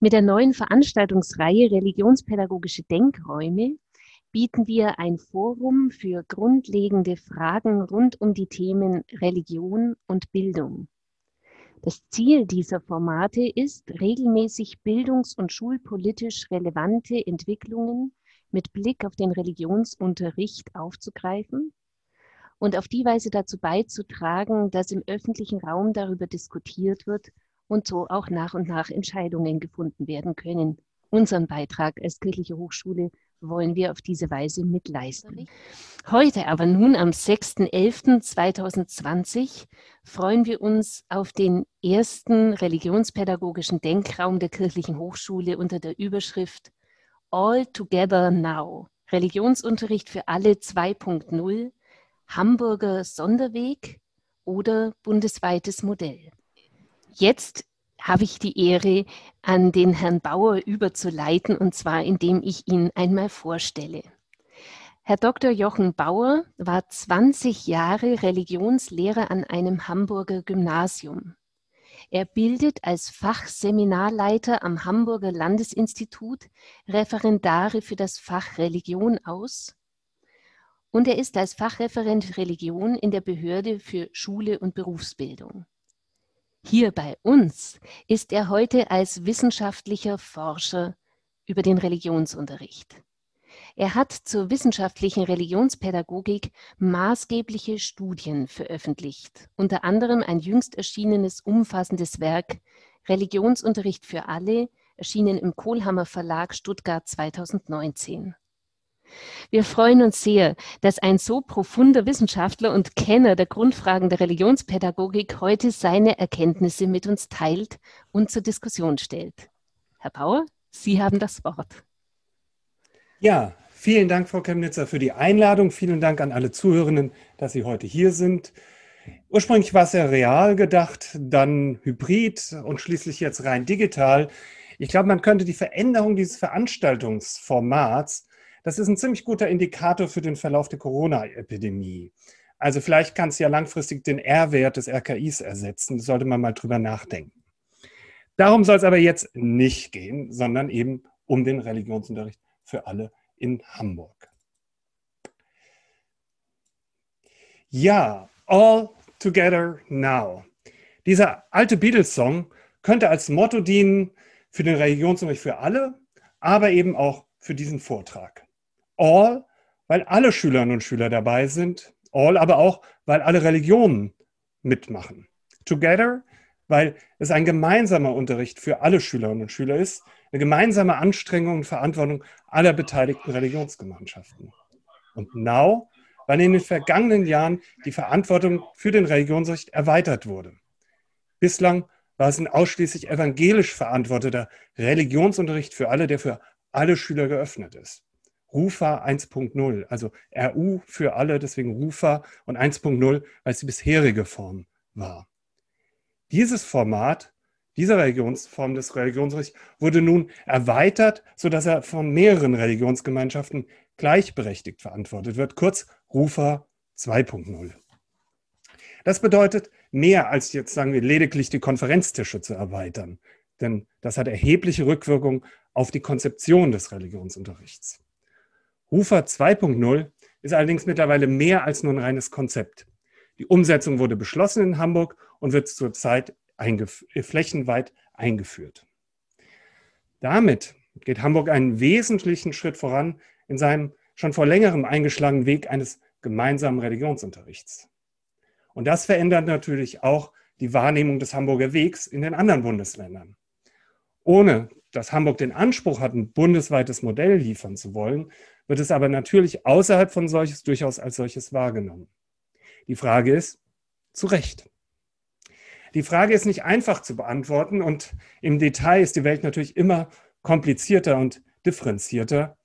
Mit der neuen Veranstaltungsreihe Religionspädagogische Denkräume bieten wir ein Forum für grundlegende Fragen rund um die Themen Religion und Bildung. Das Ziel dieser Formate ist, regelmäßig bildungs- und schulpolitisch relevante Entwicklungen mit Blick auf den Religionsunterricht aufzugreifen und auf die Weise dazu beizutragen, dass im öffentlichen Raum darüber diskutiert wird, und so auch nach und nach Entscheidungen gefunden werden können. Unseren Beitrag als kirchliche Hochschule wollen wir auf diese Weise mitleisten. Heute aber nun am 6.11.2020 freuen wir uns auf den ersten religionspädagogischen Denkraum der kirchlichen Hochschule unter der Überschrift All Together Now. Religionsunterricht für alle 2.0, Hamburger Sonderweg oder bundesweites Modell. Jetzt habe ich die Ehre, an den Herrn Bauer überzuleiten, und zwar indem ich ihn einmal vorstelle. Herr Dr. Jochen Bauer war 20 Jahre Religionslehrer an einem Hamburger Gymnasium. Er bildet als Fachseminarleiter am Hamburger Landesinstitut Referendare für das Fach Religion aus und er ist als Fachreferent Religion in der Behörde für Schule und Berufsbildung. Hier bei uns ist er heute als wissenschaftlicher Forscher über den Religionsunterricht. Er hat zur wissenschaftlichen Religionspädagogik maßgebliche Studien veröffentlicht, unter anderem ein jüngst erschienenes umfassendes Werk Religionsunterricht für alle, erschienen im Kohlhammer Verlag Stuttgart 2019. Wir freuen uns sehr, dass ein so profunder Wissenschaftler und Kenner der Grundfragen der Religionspädagogik heute seine Erkenntnisse mit uns teilt und zur Diskussion stellt. Herr Bauer, Sie haben das Wort. Ja, vielen Dank, Frau Chemnitzer, für die Einladung. Vielen Dank an alle Zuhörenden, dass Sie heute hier sind. Ursprünglich war es ja real gedacht, dann hybrid und schließlich jetzt rein digital. Ich glaube, man könnte die Veränderung dieses Veranstaltungsformats das ist ein ziemlich guter Indikator für den Verlauf der Corona-Epidemie. Also vielleicht kann es ja langfristig den R-Wert des RKIs ersetzen. Das sollte man mal drüber nachdenken. Darum soll es aber jetzt nicht gehen, sondern eben um den Religionsunterricht für alle in Hamburg. Ja, All Together Now. Dieser alte Beatles-Song könnte als Motto dienen für den Religionsunterricht für alle, aber eben auch für diesen Vortrag. All, weil alle Schülerinnen und Schüler dabei sind. All, aber auch, weil alle Religionen mitmachen. Together, weil es ein gemeinsamer Unterricht für alle Schülerinnen und Schüler ist, eine gemeinsame Anstrengung und Verantwortung aller beteiligten Religionsgemeinschaften. Und now, weil in den vergangenen Jahren die Verantwortung für den Religionsrecht erweitert wurde. Bislang war es ein ausschließlich evangelisch verantworteter Religionsunterricht für alle, der für alle Schüler geöffnet ist. Rufa 1.0, also RU für alle, deswegen Rufa und 1.0, weil es die bisherige Form war. Dieses Format, diese Religionsform des Religionsrechts wurde nun erweitert, sodass er von mehreren Religionsgemeinschaften gleichberechtigt verantwortet wird, kurz Rufa 2.0. Das bedeutet, mehr als jetzt sagen wir lediglich die Konferenztische zu erweitern, denn das hat erhebliche Rückwirkungen auf die Konzeption des Religionsunterrichts. Hofer 2.0 ist allerdings mittlerweile mehr als nur ein reines Konzept. Die Umsetzung wurde beschlossen in Hamburg und wird zurzeit eingef äh, flächenweit eingeführt. Damit geht Hamburg einen wesentlichen Schritt voran in seinem schon vor längerem eingeschlagenen Weg eines gemeinsamen Religionsunterrichts. Und das verändert natürlich auch die Wahrnehmung des Hamburger Wegs in den anderen Bundesländern. Ohne dass Hamburg den Anspruch hat, ein bundesweites Modell liefern zu wollen, wird es aber natürlich außerhalb von solches durchaus als solches wahrgenommen. Die Frage ist, zu Recht. Die Frage ist nicht einfach zu beantworten und im Detail ist die Welt natürlich immer komplizierter und differenzierter.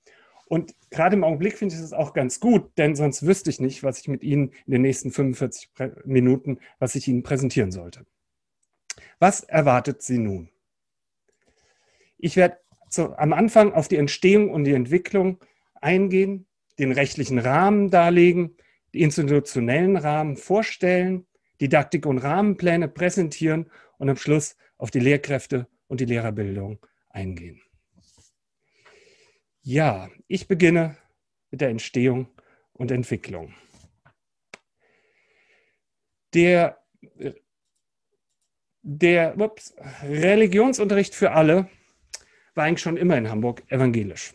Und gerade im Augenblick finde ich es auch ganz gut, denn sonst wüsste ich nicht, was ich mit Ihnen in den nächsten 45 Minuten, was ich Ihnen präsentieren sollte. Was erwartet Sie nun? Ich werde am Anfang auf die Entstehung und die Entwicklung eingehen, den rechtlichen Rahmen darlegen, die institutionellen Rahmen vorstellen, Didaktik und Rahmenpläne präsentieren und am Schluss auf die Lehrkräfte und die Lehrerbildung eingehen. Ja, ich beginne mit der Entstehung und Entwicklung. Der, der ups, Religionsunterricht für alle war eigentlich schon immer in Hamburg evangelisch.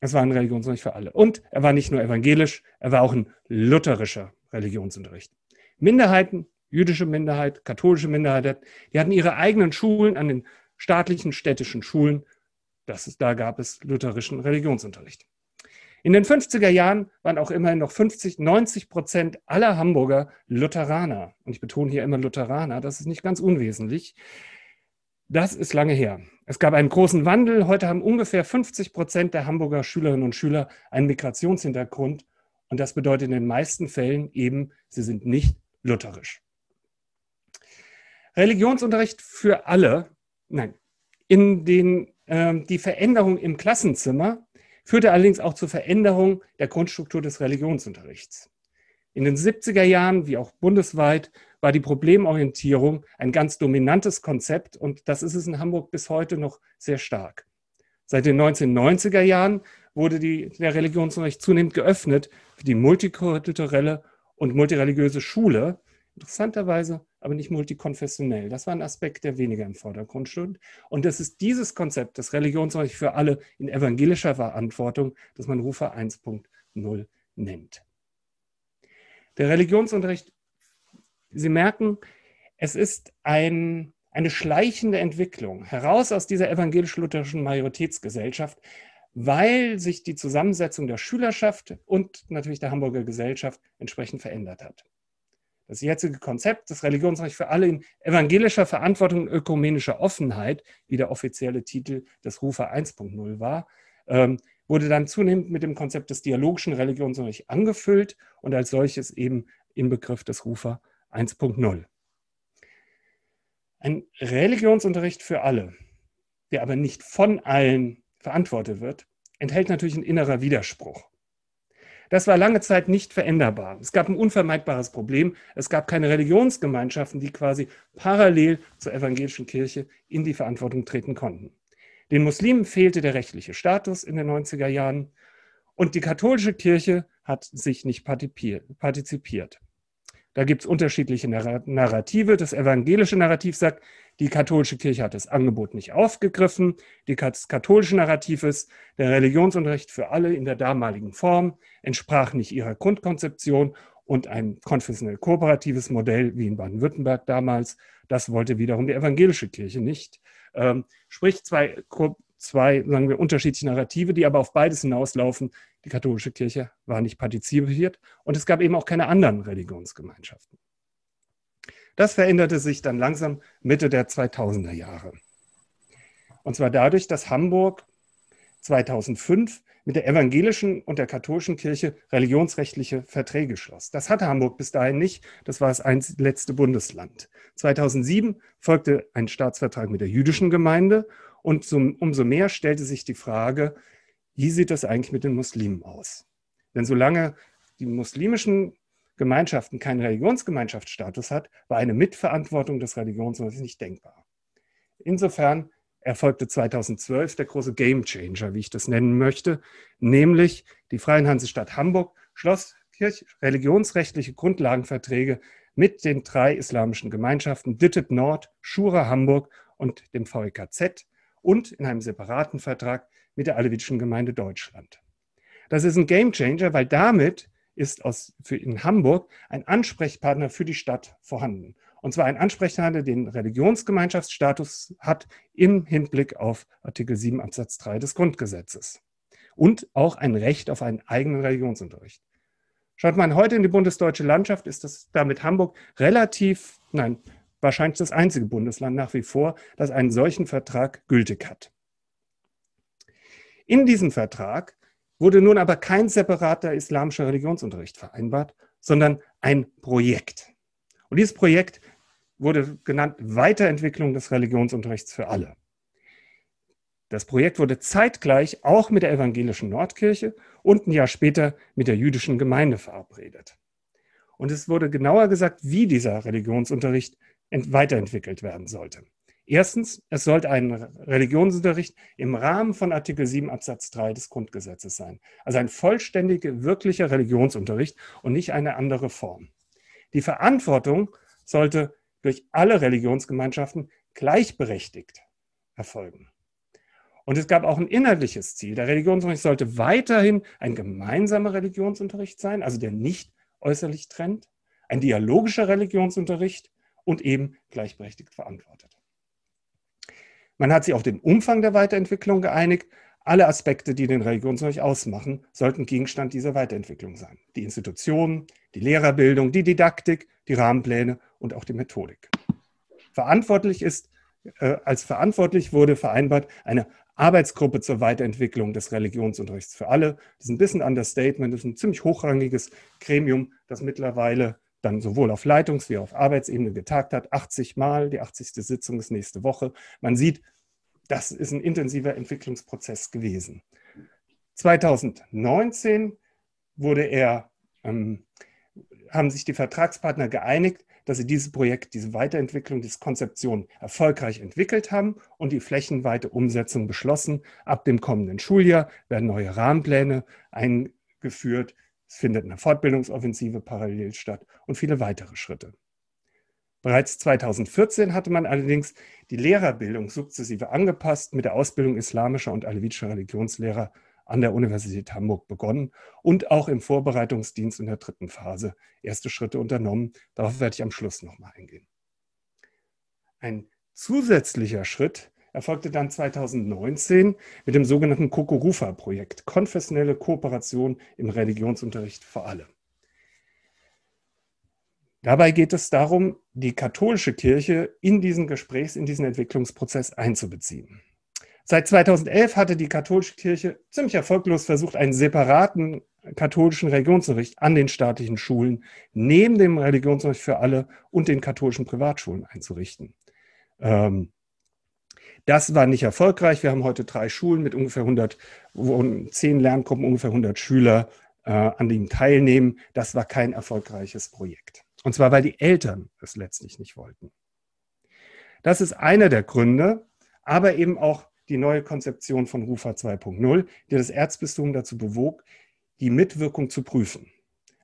Es war ein Religionsunterricht für alle. Und er war nicht nur evangelisch, er war auch ein lutherischer Religionsunterricht. Minderheiten, jüdische Minderheit, katholische Minderheit, die hatten ihre eigenen Schulen an den staatlichen städtischen Schulen. Das ist, da gab es lutherischen Religionsunterricht. In den 50er Jahren waren auch immerhin noch 50, 90 Prozent aller Hamburger Lutheraner. Und ich betone hier immer Lutheraner, das ist nicht ganz unwesentlich. Das ist lange her. Es gab einen großen Wandel. Heute haben ungefähr 50 Prozent der Hamburger Schülerinnen und Schüler einen Migrationshintergrund. Und das bedeutet in den meisten Fällen eben, sie sind nicht lutherisch. Religionsunterricht für alle, nein, in den, äh, die Veränderung im Klassenzimmer führte allerdings auch zur Veränderung der Grundstruktur des Religionsunterrichts. In den 70er Jahren, wie auch bundesweit, war die Problemorientierung ein ganz dominantes Konzept und das ist es in Hamburg bis heute noch sehr stark. Seit den 1990er Jahren wurde die, der Religionsunterricht zunehmend geöffnet für die multikulturelle und multireligiöse Schule, interessanterweise aber nicht multikonfessionell. Das war ein Aspekt, der weniger im Vordergrund stand. Und das ist dieses Konzept das Religionsunterricht für alle in evangelischer Verantwortung, das man Rufer 1.0 nennt. Der Religionsunterricht Sie merken, es ist ein, eine schleichende Entwicklung heraus aus dieser evangelisch-lutherischen Majoritätsgesellschaft, weil sich die Zusammensetzung der Schülerschaft und natürlich der Hamburger Gesellschaft entsprechend verändert hat. Das jetzige Konzept des Religionsrechts für alle in evangelischer Verantwortung und ökumenischer Offenheit, wie der offizielle Titel des Rufer 1.0 war, ähm, wurde dann zunehmend mit dem Konzept des dialogischen Religionsunterrichts angefüllt und als solches eben im Begriff des Rufer 1.0. 1.0. Ein Religionsunterricht für alle, der aber nicht von allen verantwortet wird, enthält natürlich ein innerer Widerspruch. Das war lange Zeit nicht veränderbar. Es gab ein unvermeidbares Problem. Es gab keine Religionsgemeinschaften, die quasi parallel zur evangelischen Kirche in die Verantwortung treten konnten. Den Muslimen fehlte der rechtliche Status in den 90er Jahren und die katholische Kirche hat sich nicht partizipiert. Da gibt es unterschiedliche Narrative. Das evangelische Narrativ sagt, die katholische Kirche hat das Angebot nicht aufgegriffen. Das katholische Narrativ ist, der Religionsunterricht für alle in der damaligen Form entsprach nicht ihrer Grundkonzeption und ein konfessionell kooperatives Modell wie in Baden-Württemberg damals, das wollte wiederum die evangelische Kirche nicht. Ähm, sprich, zwei zwei, sagen wir, unterschiedliche Narrative, die aber auf beides hinauslaufen. Die katholische Kirche war nicht partizipiert und es gab eben auch keine anderen Religionsgemeinschaften. Das veränderte sich dann langsam Mitte der 2000er Jahre. Und zwar dadurch, dass Hamburg 2005 mit der evangelischen und der katholischen Kirche religionsrechtliche Verträge schloss. Das hatte Hamburg bis dahin nicht. Das war das letzte Bundesland. 2007 folgte ein Staatsvertrag mit der jüdischen Gemeinde und zum, umso mehr stellte sich die Frage, wie sieht das eigentlich mit den Muslimen aus? Denn solange die muslimischen Gemeinschaften keinen Religionsgemeinschaftsstatus hat, war eine Mitverantwortung des Religionsunterrichts nicht denkbar. Insofern erfolgte 2012 der große Gamechanger, wie ich das nennen möchte, nämlich die Freien Hansestadt Hamburg schloss Kirch religionsrechtliche Grundlagenverträge mit den drei islamischen Gemeinschaften Dittet Nord, Schura Hamburg und dem VKZ e und in einem separaten Vertrag mit der Alevitschen Gemeinde Deutschland. Das ist ein Gamechanger, weil damit ist aus, für in Hamburg ein Ansprechpartner für die Stadt vorhanden. Und zwar ein Ansprechpartner, den Religionsgemeinschaftsstatus hat im Hinblick auf Artikel 7 Absatz 3 des Grundgesetzes. Und auch ein Recht auf einen eigenen Religionsunterricht. Schaut man heute in die bundesdeutsche Landschaft, ist das damit Hamburg relativ, nein, wahrscheinlich das einzige Bundesland nach wie vor, das einen solchen Vertrag gültig hat. In diesem Vertrag wurde nun aber kein separater islamischer Religionsunterricht vereinbart, sondern ein Projekt. Und dieses Projekt wurde genannt Weiterentwicklung des Religionsunterrichts für alle. Das Projekt wurde zeitgleich auch mit der evangelischen Nordkirche und ein Jahr später mit der jüdischen Gemeinde verabredet. Und es wurde genauer gesagt, wie dieser Religionsunterricht weiterentwickelt werden sollte. Erstens, es sollte ein Religionsunterricht im Rahmen von Artikel 7 Absatz 3 des Grundgesetzes sein. Also ein vollständiger, wirklicher Religionsunterricht und nicht eine andere Form. Die Verantwortung sollte durch alle Religionsgemeinschaften gleichberechtigt erfolgen. Und es gab auch ein inhaltliches Ziel. Der Religionsunterricht sollte weiterhin ein gemeinsamer Religionsunterricht sein, also der nicht äußerlich trennt, ein dialogischer Religionsunterricht, und eben gleichberechtigt verantwortet. Man hat sich auf den Umfang der Weiterentwicklung geeinigt. Alle Aspekte, die den Religionsunterricht ausmachen, sollten Gegenstand dieser Weiterentwicklung sein. Die Institutionen, die Lehrerbildung, die Didaktik, die Rahmenpläne und auch die Methodik. Verantwortlich ist, äh, als verantwortlich wurde vereinbart, eine Arbeitsgruppe zur Weiterentwicklung des Religionsunterrichts für alle. Das ist ein bisschen Understatement, das ist ein ziemlich hochrangiges Gremium, das mittlerweile dann sowohl auf Leitungs- wie auch auf Arbeitsebene getagt hat, 80 Mal, die 80. Sitzung ist nächste Woche. Man sieht, das ist ein intensiver Entwicklungsprozess gewesen. 2019 wurde er, ähm, haben sich die Vertragspartner geeinigt, dass sie dieses Projekt, diese Weiterentwicklung, diese Konzeption erfolgreich entwickelt haben und die flächenweite Umsetzung beschlossen. Ab dem kommenden Schuljahr werden neue Rahmenpläne eingeführt, es findet eine Fortbildungsoffensive parallel statt und viele weitere Schritte. Bereits 2014 hatte man allerdings die Lehrerbildung sukzessive angepasst, mit der Ausbildung islamischer und alevitischer Religionslehrer an der Universität Hamburg begonnen und auch im Vorbereitungsdienst in der dritten Phase erste Schritte unternommen. Darauf werde ich am Schluss nochmal eingehen. Ein zusätzlicher Schritt erfolgte dann 2019 mit dem sogenannten Kokorufa-Projekt, konfessionelle Kooperation im Religionsunterricht für alle. Dabei geht es darum, die katholische Kirche in diesen Gesprächs, in diesen Entwicklungsprozess einzubeziehen. Seit 2011 hatte die katholische Kirche ziemlich erfolglos versucht, einen separaten katholischen Religionsunterricht an den staatlichen Schulen neben dem Religionsunterricht für alle und den katholischen Privatschulen einzurichten. Ähm, das war nicht erfolgreich. Wir haben heute drei Schulen mit ungefähr 100, wo zehn Lerngruppen, ungefähr 100 Schüler äh, an dem teilnehmen. Das war kein erfolgreiches Projekt. Und zwar, weil die Eltern es letztlich nicht wollten. Das ist einer der Gründe, aber eben auch die neue Konzeption von Rufa 2.0, die das Erzbistum dazu bewog, die Mitwirkung zu prüfen.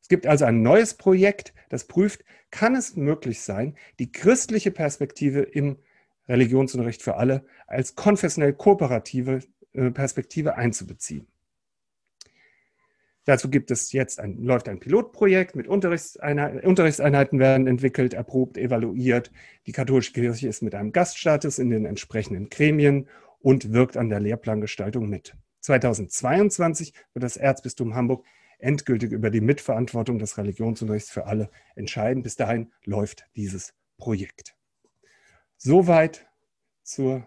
Es gibt also ein neues Projekt, das prüft, kann es möglich sein, die christliche Perspektive im Religionsunterricht für alle als konfessionell kooperative äh, Perspektive einzubeziehen. Dazu gibt es jetzt ein, läuft ein Pilotprojekt mit Unterrichtseinheiten, Unterrichtseinheiten werden entwickelt, erprobt, evaluiert. Die katholische Kirche ist mit einem Gaststatus in den entsprechenden Gremien und wirkt an der Lehrplangestaltung mit. 2022 wird das Erzbistum Hamburg endgültig über die Mitverantwortung des Religionsunterrichts für alle entscheiden. Bis dahin läuft dieses Projekt. Soweit zur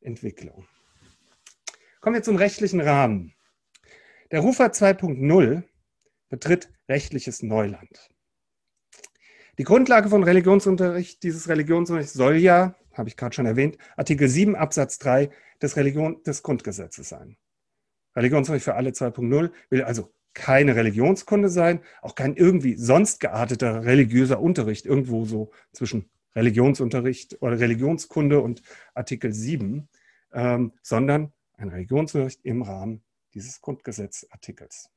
Entwicklung. Kommen wir zum rechtlichen Rahmen. Der Rufer 2.0 betritt rechtliches Neuland. Die Grundlage von Religionsunterricht, dieses Religionsunterricht soll ja, habe ich gerade schon erwähnt, Artikel 7 Absatz 3 des, Religion, des Grundgesetzes sein. Religionsunterricht für alle 2.0 will also keine Religionskunde sein, auch kein irgendwie sonst gearteter religiöser Unterricht irgendwo so zwischen Religionsunterricht oder Religionskunde und Artikel 7, ähm, sondern ein Religionsunterricht im Rahmen dieses Grundgesetzartikels.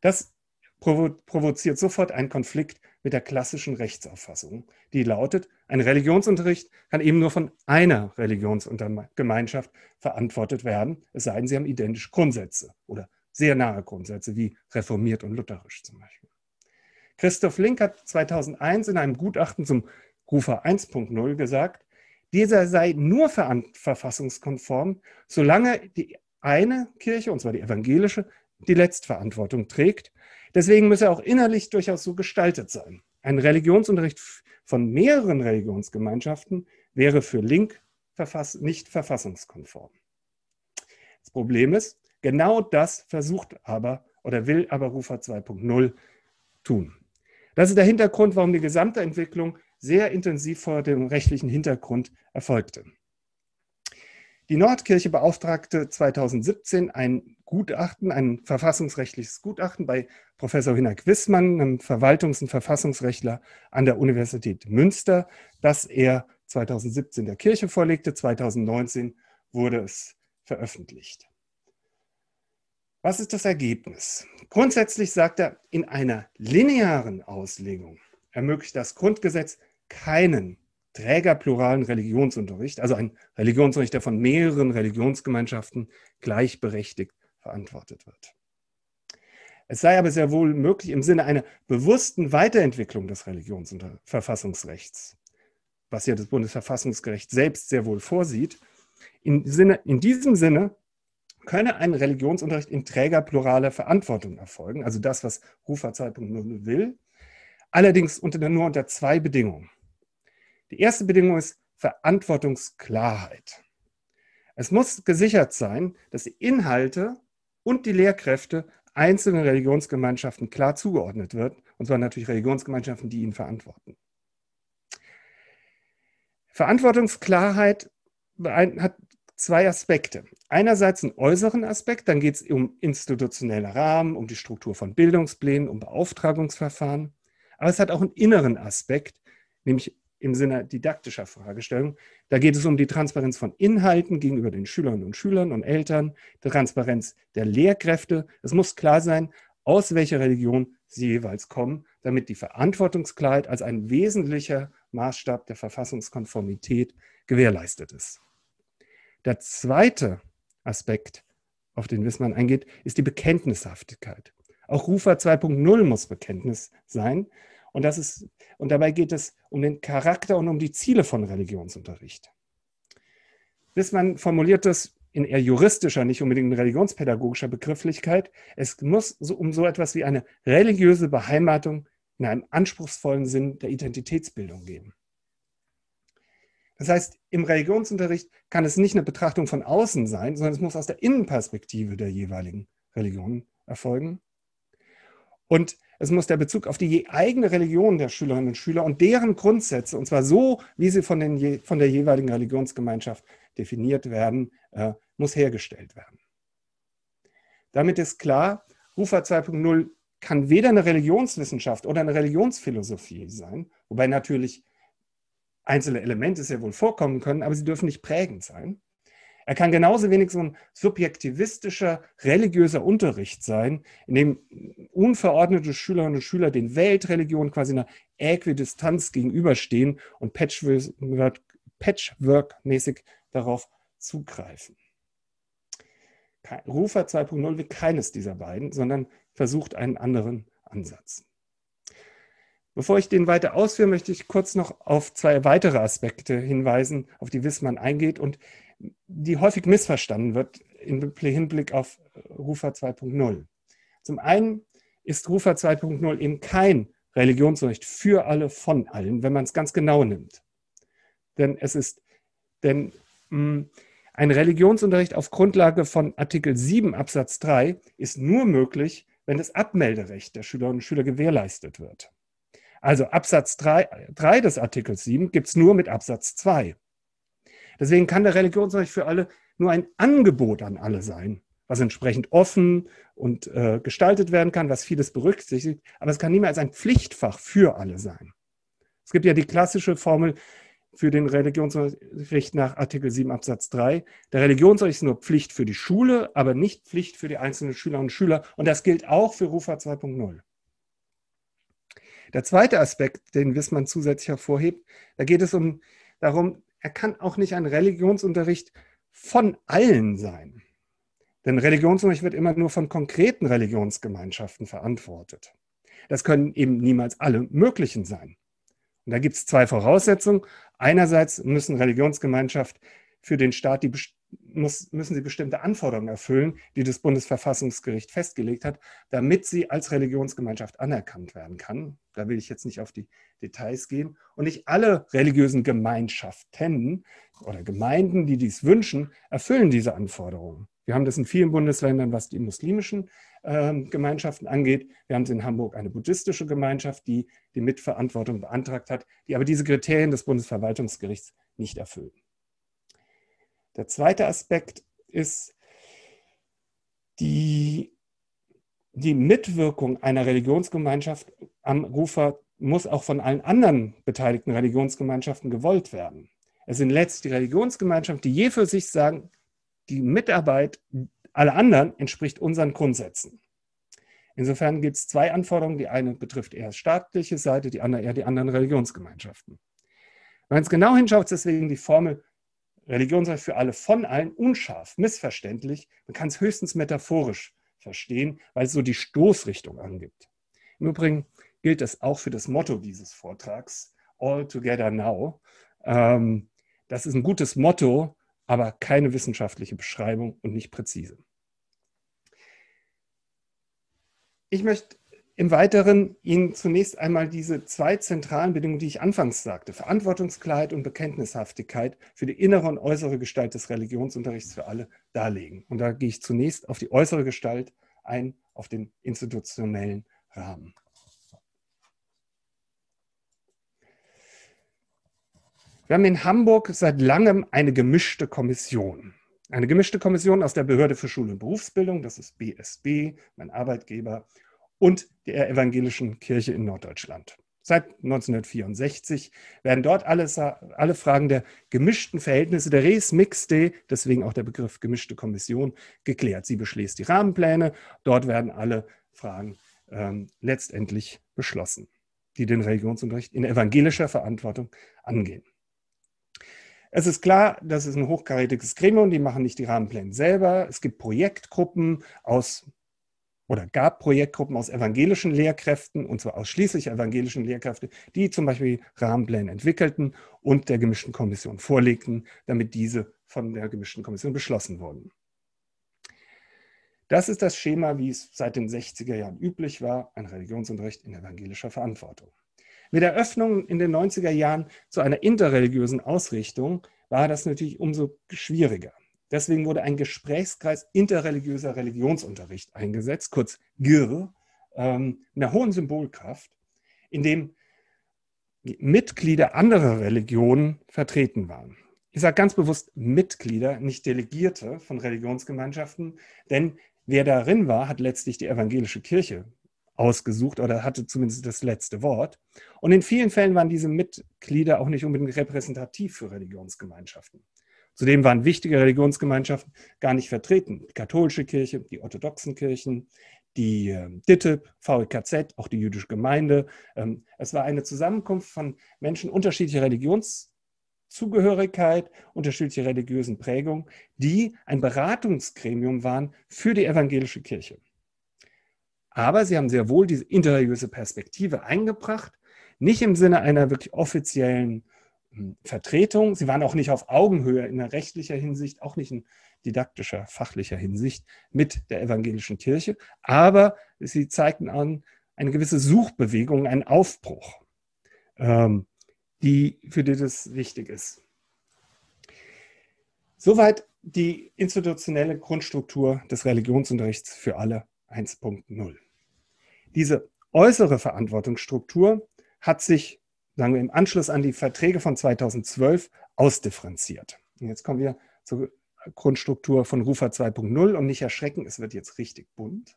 Das provo provoziert sofort einen Konflikt mit der klassischen Rechtsauffassung, die lautet, ein Religionsunterricht kann eben nur von einer Religionsgemeinschaft verantwortet werden, es sei denn, sie haben identische Grundsätze oder sehr nahe Grundsätze wie reformiert und lutherisch zum Beispiel. Christoph Link hat 2001 in einem Gutachten zum Rufer 1.0 gesagt, dieser sei nur verfassungskonform, solange die eine Kirche, und zwar die evangelische, die Letztverantwortung trägt. Deswegen müsse er auch innerlich durchaus so gestaltet sein. Ein Religionsunterricht von mehreren Religionsgemeinschaften wäre für Link verfass nicht verfassungskonform. Das Problem ist, genau das versucht aber oder will aber Rufer 2.0 tun. Das ist der Hintergrund, warum die gesamte Entwicklung sehr intensiv vor dem rechtlichen Hintergrund erfolgte. Die Nordkirche beauftragte 2017 ein Gutachten, ein verfassungsrechtliches Gutachten bei Professor Hinner Wissmann, einem Verwaltungs- und Verfassungsrechtler an der Universität Münster, das er 2017 der Kirche vorlegte. 2019 wurde es veröffentlicht. Was ist das Ergebnis? Grundsätzlich sagt er, in einer linearen Auslegung ermöglicht das Grundgesetz keinen trägerpluralen Religionsunterricht, also ein Religionsunterricht, der von mehreren Religionsgemeinschaften gleichberechtigt verantwortet wird. Es sei aber sehr wohl möglich im Sinne einer bewussten Weiterentwicklung des Religionsverfassungsrechts, was ja das Bundesverfassungsgericht selbst sehr wohl vorsieht. In, Sinne, in diesem Sinne könne ein Religionsunterricht in trägerpluraler Verantwortung erfolgen, also das, was Rufer Zeitpunkt 0 will, allerdings unter, nur unter zwei Bedingungen. Die erste Bedingung ist Verantwortungsklarheit. Es muss gesichert sein, dass die Inhalte und die Lehrkräfte einzelnen Religionsgemeinschaften klar zugeordnet wird, und zwar natürlich Religionsgemeinschaften, die ihn verantworten. Verantwortungsklarheit hat zwei Aspekte. Einerseits einen äußeren Aspekt, dann geht es um institutionelle Rahmen, um die Struktur von Bildungsplänen, um Beauftragungsverfahren. Aber es hat auch einen inneren Aspekt, nämlich im Sinne didaktischer Fragestellung. Da geht es um die Transparenz von Inhalten gegenüber den Schülerinnen und Schülern und Eltern, die Transparenz der Lehrkräfte. Es muss klar sein, aus welcher Religion sie jeweils kommen, damit die Verantwortungsklarheit als ein wesentlicher Maßstab der Verfassungskonformität gewährleistet ist. Der zweite Aspekt, auf den Wissmann eingeht, ist die Bekenntnishaftigkeit. Auch Rufer 2.0 muss Bekenntnis sein. Und, das ist, und dabei geht es um den Charakter und um die Ziele von Religionsunterricht. Wissmann formuliert das in eher juristischer, nicht unbedingt religionspädagogischer Begrifflichkeit. Es muss so, um so etwas wie eine religiöse Beheimatung in einem anspruchsvollen Sinn der Identitätsbildung gehen. Das heißt, im Religionsunterricht kann es nicht eine Betrachtung von außen sein, sondern es muss aus der Innenperspektive der jeweiligen Religion erfolgen. Und es muss der Bezug auf die eigene Religion der Schülerinnen und Schüler und deren Grundsätze, und zwar so, wie sie von, den, von der jeweiligen Religionsgemeinschaft definiert werden, äh, muss hergestellt werden. Damit ist klar, Rufer 2.0 kann weder eine Religionswissenschaft oder eine Religionsphilosophie sein, wobei natürlich einzelne Elemente sehr wohl vorkommen können, aber sie dürfen nicht prägend sein. Er kann genauso wenig so ein subjektivistischer, religiöser Unterricht sein, in dem unverordnete Schülerinnen und Schüler den Weltreligionen quasi einer Äquidistanz gegenüberstehen und patchwork-mäßig darauf zugreifen. Rufer 2.0 will keines dieser beiden, sondern versucht einen anderen Ansatz. Bevor ich den weiter ausführe, möchte ich kurz noch auf zwei weitere Aspekte hinweisen, auf die Wissmann eingeht und die häufig missverstanden wird im Hinblick auf Rufer 2.0. Zum einen ist Rufer 2.0 eben kein Religionsrecht für alle von allen, wenn man es ganz genau nimmt. Denn es ist, denn mh, hm, ein Religionsunterricht auf Grundlage von Artikel 7 Absatz 3 ist nur möglich, wenn das Abmelderecht der Schülerinnen und Schüler gewährleistet wird. Also Absatz 3, 3 des Artikels 7 gibt es nur mit Absatz 2. Deswegen kann der Religionsrecht für alle nur ein Angebot an alle sein, was entsprechend offen und äh, gestaltet werden kann, was vieles berücksichtigt, aber es kann niemals ein Pflichtfach für alle sein. Es gibt ja die klassische Formel für den Religionsrecht nach Artikel 7 Absatz 3. Der Religionsrecht ist nur Pflicht für die Schule, aber nicht Pflicht für die einzelnen Schülerinnen und Schüler. Und das gilt auch für Rufa 2.0. Der zweite Aspekt, den Wissmann zusätzlich hervorhebt, da geht es um darum, er kann auch nicht ein Religionsunterricht von allen sein. Denn Religionsunterricht wird immer nur von konkreten Religionsgemeinschaften verantwortet. Das können eben niemals alle möglichen sein. Und da gibt es zwei Voraussetzungen. Einerseits müssen Religionsgemeinschaften für den Staat die muss, müssen sie bestimmte Anforderungen erfüllen, die das Bundesverfassungsgericht festgelegt hat, damit sie als Religionsgemeinschaft anerkannt werden kann. Da will ich jetzt nicht auf die Details gehen. Und nicht alle religiösen Gemeinschaften oder Gemeinden, die dies wünschen, erfüllen diese Anforderungen. Wir haben das in vielen Bundesländern, was die muslimischen äh, Gemeinschaften angeht. Wir haben in Hamburg eine buddhistische Gemeinschaft, die die Mitverantwortung beantragt hat, die aber diese Kriterien des Bundesverwaltungsgerichts nicht erfüllen. Der zweite Aspekt ist die, die Mitwirkung einer Religionsgemeinschaft am Rufer muss auch von allen anderen beteiligten Religionsgemeinschaften gewollt werden. Es sind letztlich die Religionsgemeinschaften, die je für sich sagen, die Mitarbeit aller anderen entspricht unseren Grundsätzen. Insofern gibt es zwei Anforderungen. Die eine betrifft eher staatliche Seite, die andere eher die anderen Religionsgemeinschaften. Wenn man es genau hinschaut, ist deswegen die Formel Religion sei für alle von allen unscharf, missverständlich. Man kann es höchstens metaphorisch verstehen, weil es so die Stoßrichtung angibt. Im Übrigen gilt das auch für das Motto dieses Vortrags, All Together Now. Ähm, das ist ein gutes Motto, aber keine wissenschaftliche Beschreibung und nicht präzise. Ich möchte im Weiteren Ihnen zunächst einmal diese zwei zentralen Bedingungen, die ich anfangs sagte, Verantwortungsklarheit und Bekenntnishaftigkeit für die innere und äußere Gestalt des Religionsunterrichts für alle darlegen. Und da gehe ich zunächst auf die äußere Gestalt ein, auf den institutionellen Rahmen. Wir haben in Hamburg seit langem eine gemischte Kommission. Eine gemischte Kommission aus der Behörde für Schule und Berufsbildung, das ist BSB, mein Arbeitgeber, und der evangelischen Kirche in Norddeutschland. Seit 1964 werden dort alles, alle Fragen der gemischten Verhältnisse der Res Mixte, deswegen auch der Begriff gemischte Kommission, geklärt. Sie beschließt die Rahmenpläne, dort werden alle Fragen ähm, letztendlich beschlossen, die den Religionsunterricht in evangelischer Verantwortung angehen. Es ist klar, das ist ein hochkarätiges Gremium, die machen nicht die Rahmenpläne selber. Es gibt Projektgruppen aus oder gab Projektgruppen aus evangelischen Lehrkräften, und zwar ausschließlich evangelischen Lehrkräfte, die zum Beispiel Rahmenpläne entwickelten und der gemischten Kommission vorlegten, damit diese von der gemischten Kommission beschlossen wurden. Das ist das Schema, wie es seit den 60er Jahren üblich war, ein Religionsunterricht in evangelischer Verantwortung. Mit der Öffnung in den 90er Jahren zu einer interreligiösen Ausrichtung war das natürlich umso schwieriger. Deswegen wurde ein Gesprächskreis interreligiöser Religionsunterricht eingesetzt, kurz GIR, ähm, mit einer hohen Symbolkraft, in dem Mitglieder anderer Religionen vertreten waren. Ich sage ganz bewusst Mitglieder, nicht Delegierte von Religionsgemeinschaften, denn wer darin war, hat letztlich die evangelische Kirche ausgesucht oder hatte zumindest das letzte Wort. Und in vielen Fällen waren diese Mitglieder auch nicht unbedingt repräsentativ für Religionsgemeinschaften. Zudem waren wichtige Religionsgemeinschaften gar nicht vertreten. Die katholische Kirche, die orthodoxen Kirchen, die äh, DITIB, VEKZ, auch die jüdische Gemeinde. Ähm, es war eine Zusammenkunft von Menschen unterschiedlicher Religionszugehörigkeit, unterschiedlicher religiösen Prägung, die ein Beratungsgremium waren für die evangelische Kirche. Aber sie haben sehr wohl diese interreligiöse Perspektive eingebracht, nicht im Sinne einer wirklich offiziellen ähm, Vertretung. Sie waren auch nicht auf Augenhöhe in rechtlicher Hinsicht, auch nicht in didaktischer, fachlicher Hinsicht mit der evangelischen Kirche. Aber sie zeigten an eine gewisse Suchbewegung, einen Aufbruch, ähm, die, für die das wichtig ist. Soweit die institutionelle Grundstruktur des Religionsunterrichts für alle 1.0. Diese äußere Verantwortungsstruktur hat sich sagen wir, im Anschluss an die Verträge von 2012 ausdifferenziert. Und jetzt kommen wir zur Grundstruktur von Rufer 2.0 und nicht erschrecken, es wird jetzt richtig bunt.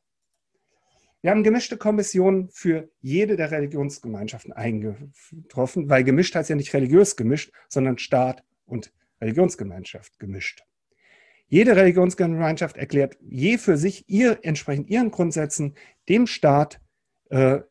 Wir haben gemischte Kommissionen für jede der Religionsgemeinschaften eingetroffen, weil gemischt heißt ja nicht religiös gemischt, sondern Staat und Religionsgemeinschaft gemischt. Jede Religionsgemeinschaft erklärt je für sich ihr, entsprechend ihren Grundsätzen dem Staat äh,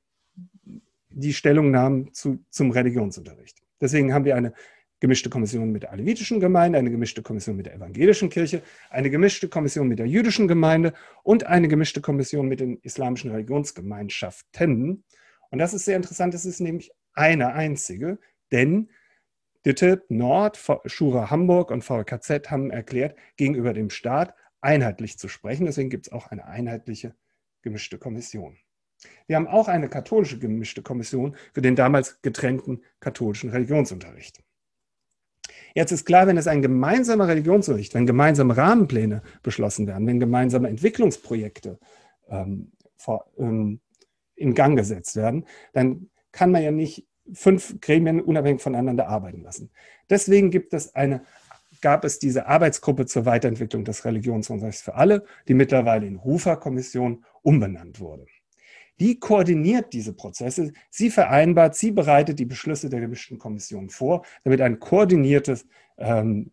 die Stellungnahmen zu, zum Religionsunterricht. Deswegen haben wir eine gemischte Kommission mit der alevitischen Gemeinde, eine gemischte Kommission mit der evangelischen Kirche, eine gemischte Kommission mit der jüdischen Gemeinde und eine gemischte Kommission mit den islamischen Religionsgemeinschaften. Und das ist sehr interessant, es ist nämlich eine einzige, denn DITIB Nord, Schura Hamburg und VKZ haben erklärt, gegenüber dem Staat einheitlich zu sprechen. Deswegen gibt es auch eine einheitliche gemischte Kommission. Wir haben auch eine katholische gemischte Kommission für den damals getrennten katholischen Religionsunterricht. Jetzt ist klar, wenn es ein gemeinsamer Religionsunterricht, wenn gemeinsame Rahmenpläne beschlossen werden, wenn gemeinsame Entwicklungsprojekte ähm, vor, ähm, in Gang gesetzt werden, dann kann man ja nicht fünf Gremien unabhängig voneinander arbeiten lassen. Deswegen gibt es eine, gab es diese Arbeitsgruppe zur Weiterentwicklung des Religionsunterrichts für alle, die mittlerweile in Rufa-Kommission umbenannt wurde. Die koordiniert diese Prozesse, sie vereinbart, sie bereitet die Beschlüsse der gemischten Kommission vor, damit ein koordiniertes ähm,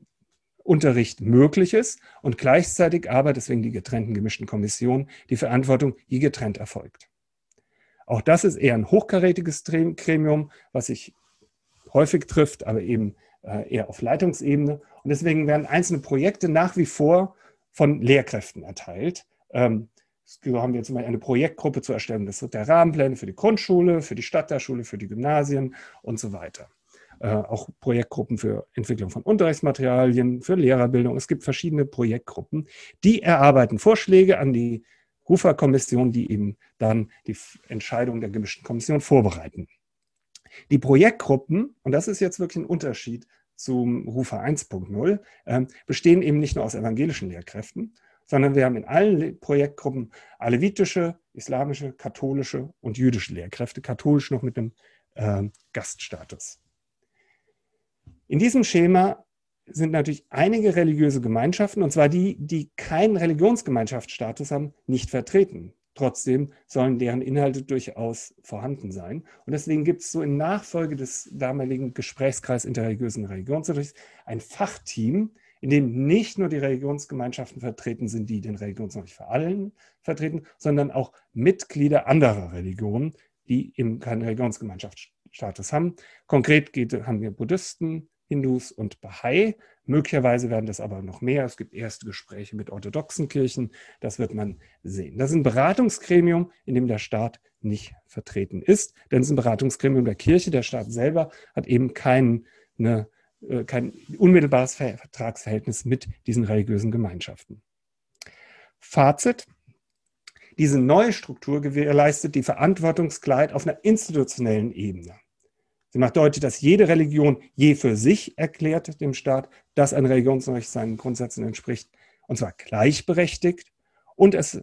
Unterricht möglich ist und gleichzeitig aber, deswegen die getrennten gemischten Kommissionen, die Verantwortung je getrennt erfolgt. Auch das ist eher ein hochkarätiges Gremium, was sich häufig trifft, aber eben äh, eher auf Leitungsebene. Und deswegen werden einzelne Projekte nach wie vor von Lehrkräften erteilt. Ähm, so haben wir zum Beispiel eine Projektgruppe zu erstellen. Das des, der Rahmenpläne für die Grundschule, für die Stadtteilschule, für die Gymnasien und so weiter. Äh, auch Projektgruppen für Entwicklung von Unterrichtsmaterialien, für Lehrerbildung. Es gibt verschiedene Projektgruppen, die erarbeiten Vorschläge an die Rufa-Kommission, die eben dann die Entscheidung der gemischten Kommission vorbereiten. Die Projektgruppen, und das ist jetzt wirklich ein Unterschied zum Rufer 1.0, äh, bestehen eben nicht nur aus evangelischen Lehrkräften, sondern wir haben in allen Projektgruppen alevitische, islamische, katholische und jüdische Lehrkräfte, katholisch noch mit einem äh, Gaststatus. In diesem Schema sind natürlich einige religiöse Gemeinschaften, und zwar die, die keinen Religionsgemeinschaftsstatus haben, nicht vertreten. Trotzdem sollen deren Inhalte durchaus vorhanden sein. Und deswegen gibt es so in Nachfolge des damaligen Gesprächskreis interreligiösen Religionsunterrichts ein Fachteam, in dem nicht nur die Religionsgemeinschaften vertreten sind, die den Religionsunterricht für allen vertreten, sondern auch Mitglieder anderer Religionen, die eben keinen Religionsgemeinschaftsstatus haben. Konkret geht, haben wir Buddhisten, Hindus und Bahai. Möglicherweise werden das aber noch mehr. Es gibt erste Gespräche mit orthodoxen Kirchen. Das wird man sehen. Das ist ein Beratungsgremium, in dem der Staat nicht vertreten ist. Denn es ist ein Beratungsgremium der Kirche. Der Staat selber hat eben keine äh, kein unmittelbares Vertragsverhältnis mit diesen religiösen Gemeinschaften. Fazit. Diese neue Struktur gewährleistet die Verantwortungskleid auf einer institutionellen Ebene. Sie macht deutlich, dass jede Religion je für sich erklärt dem Staat, dass ein Religionsrecht seinen Grundsätzen entspricht, und zwar gleichberechtigt. Und es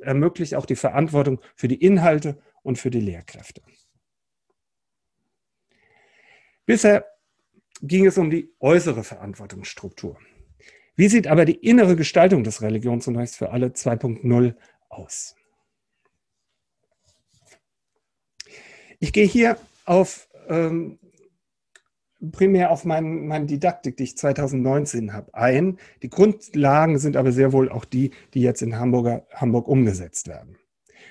ermöglicht auch die Verantwortung für die Inhalte und für die Lehrkräfte. Bisher ging es um die äußere Verantwortungsstruktur. Wie sieht aber die innere Gestaltung des Religionsunterrichts für alle 2.0 aus? Ich gehe hier auf, ähm, primär auf mein, meine Didaktik, die ich 2019 habe, ein. Die Grundlagen sind aber sehr wohl auch die, die jetzt in Hamburger, Hamburg umgesetzt werden.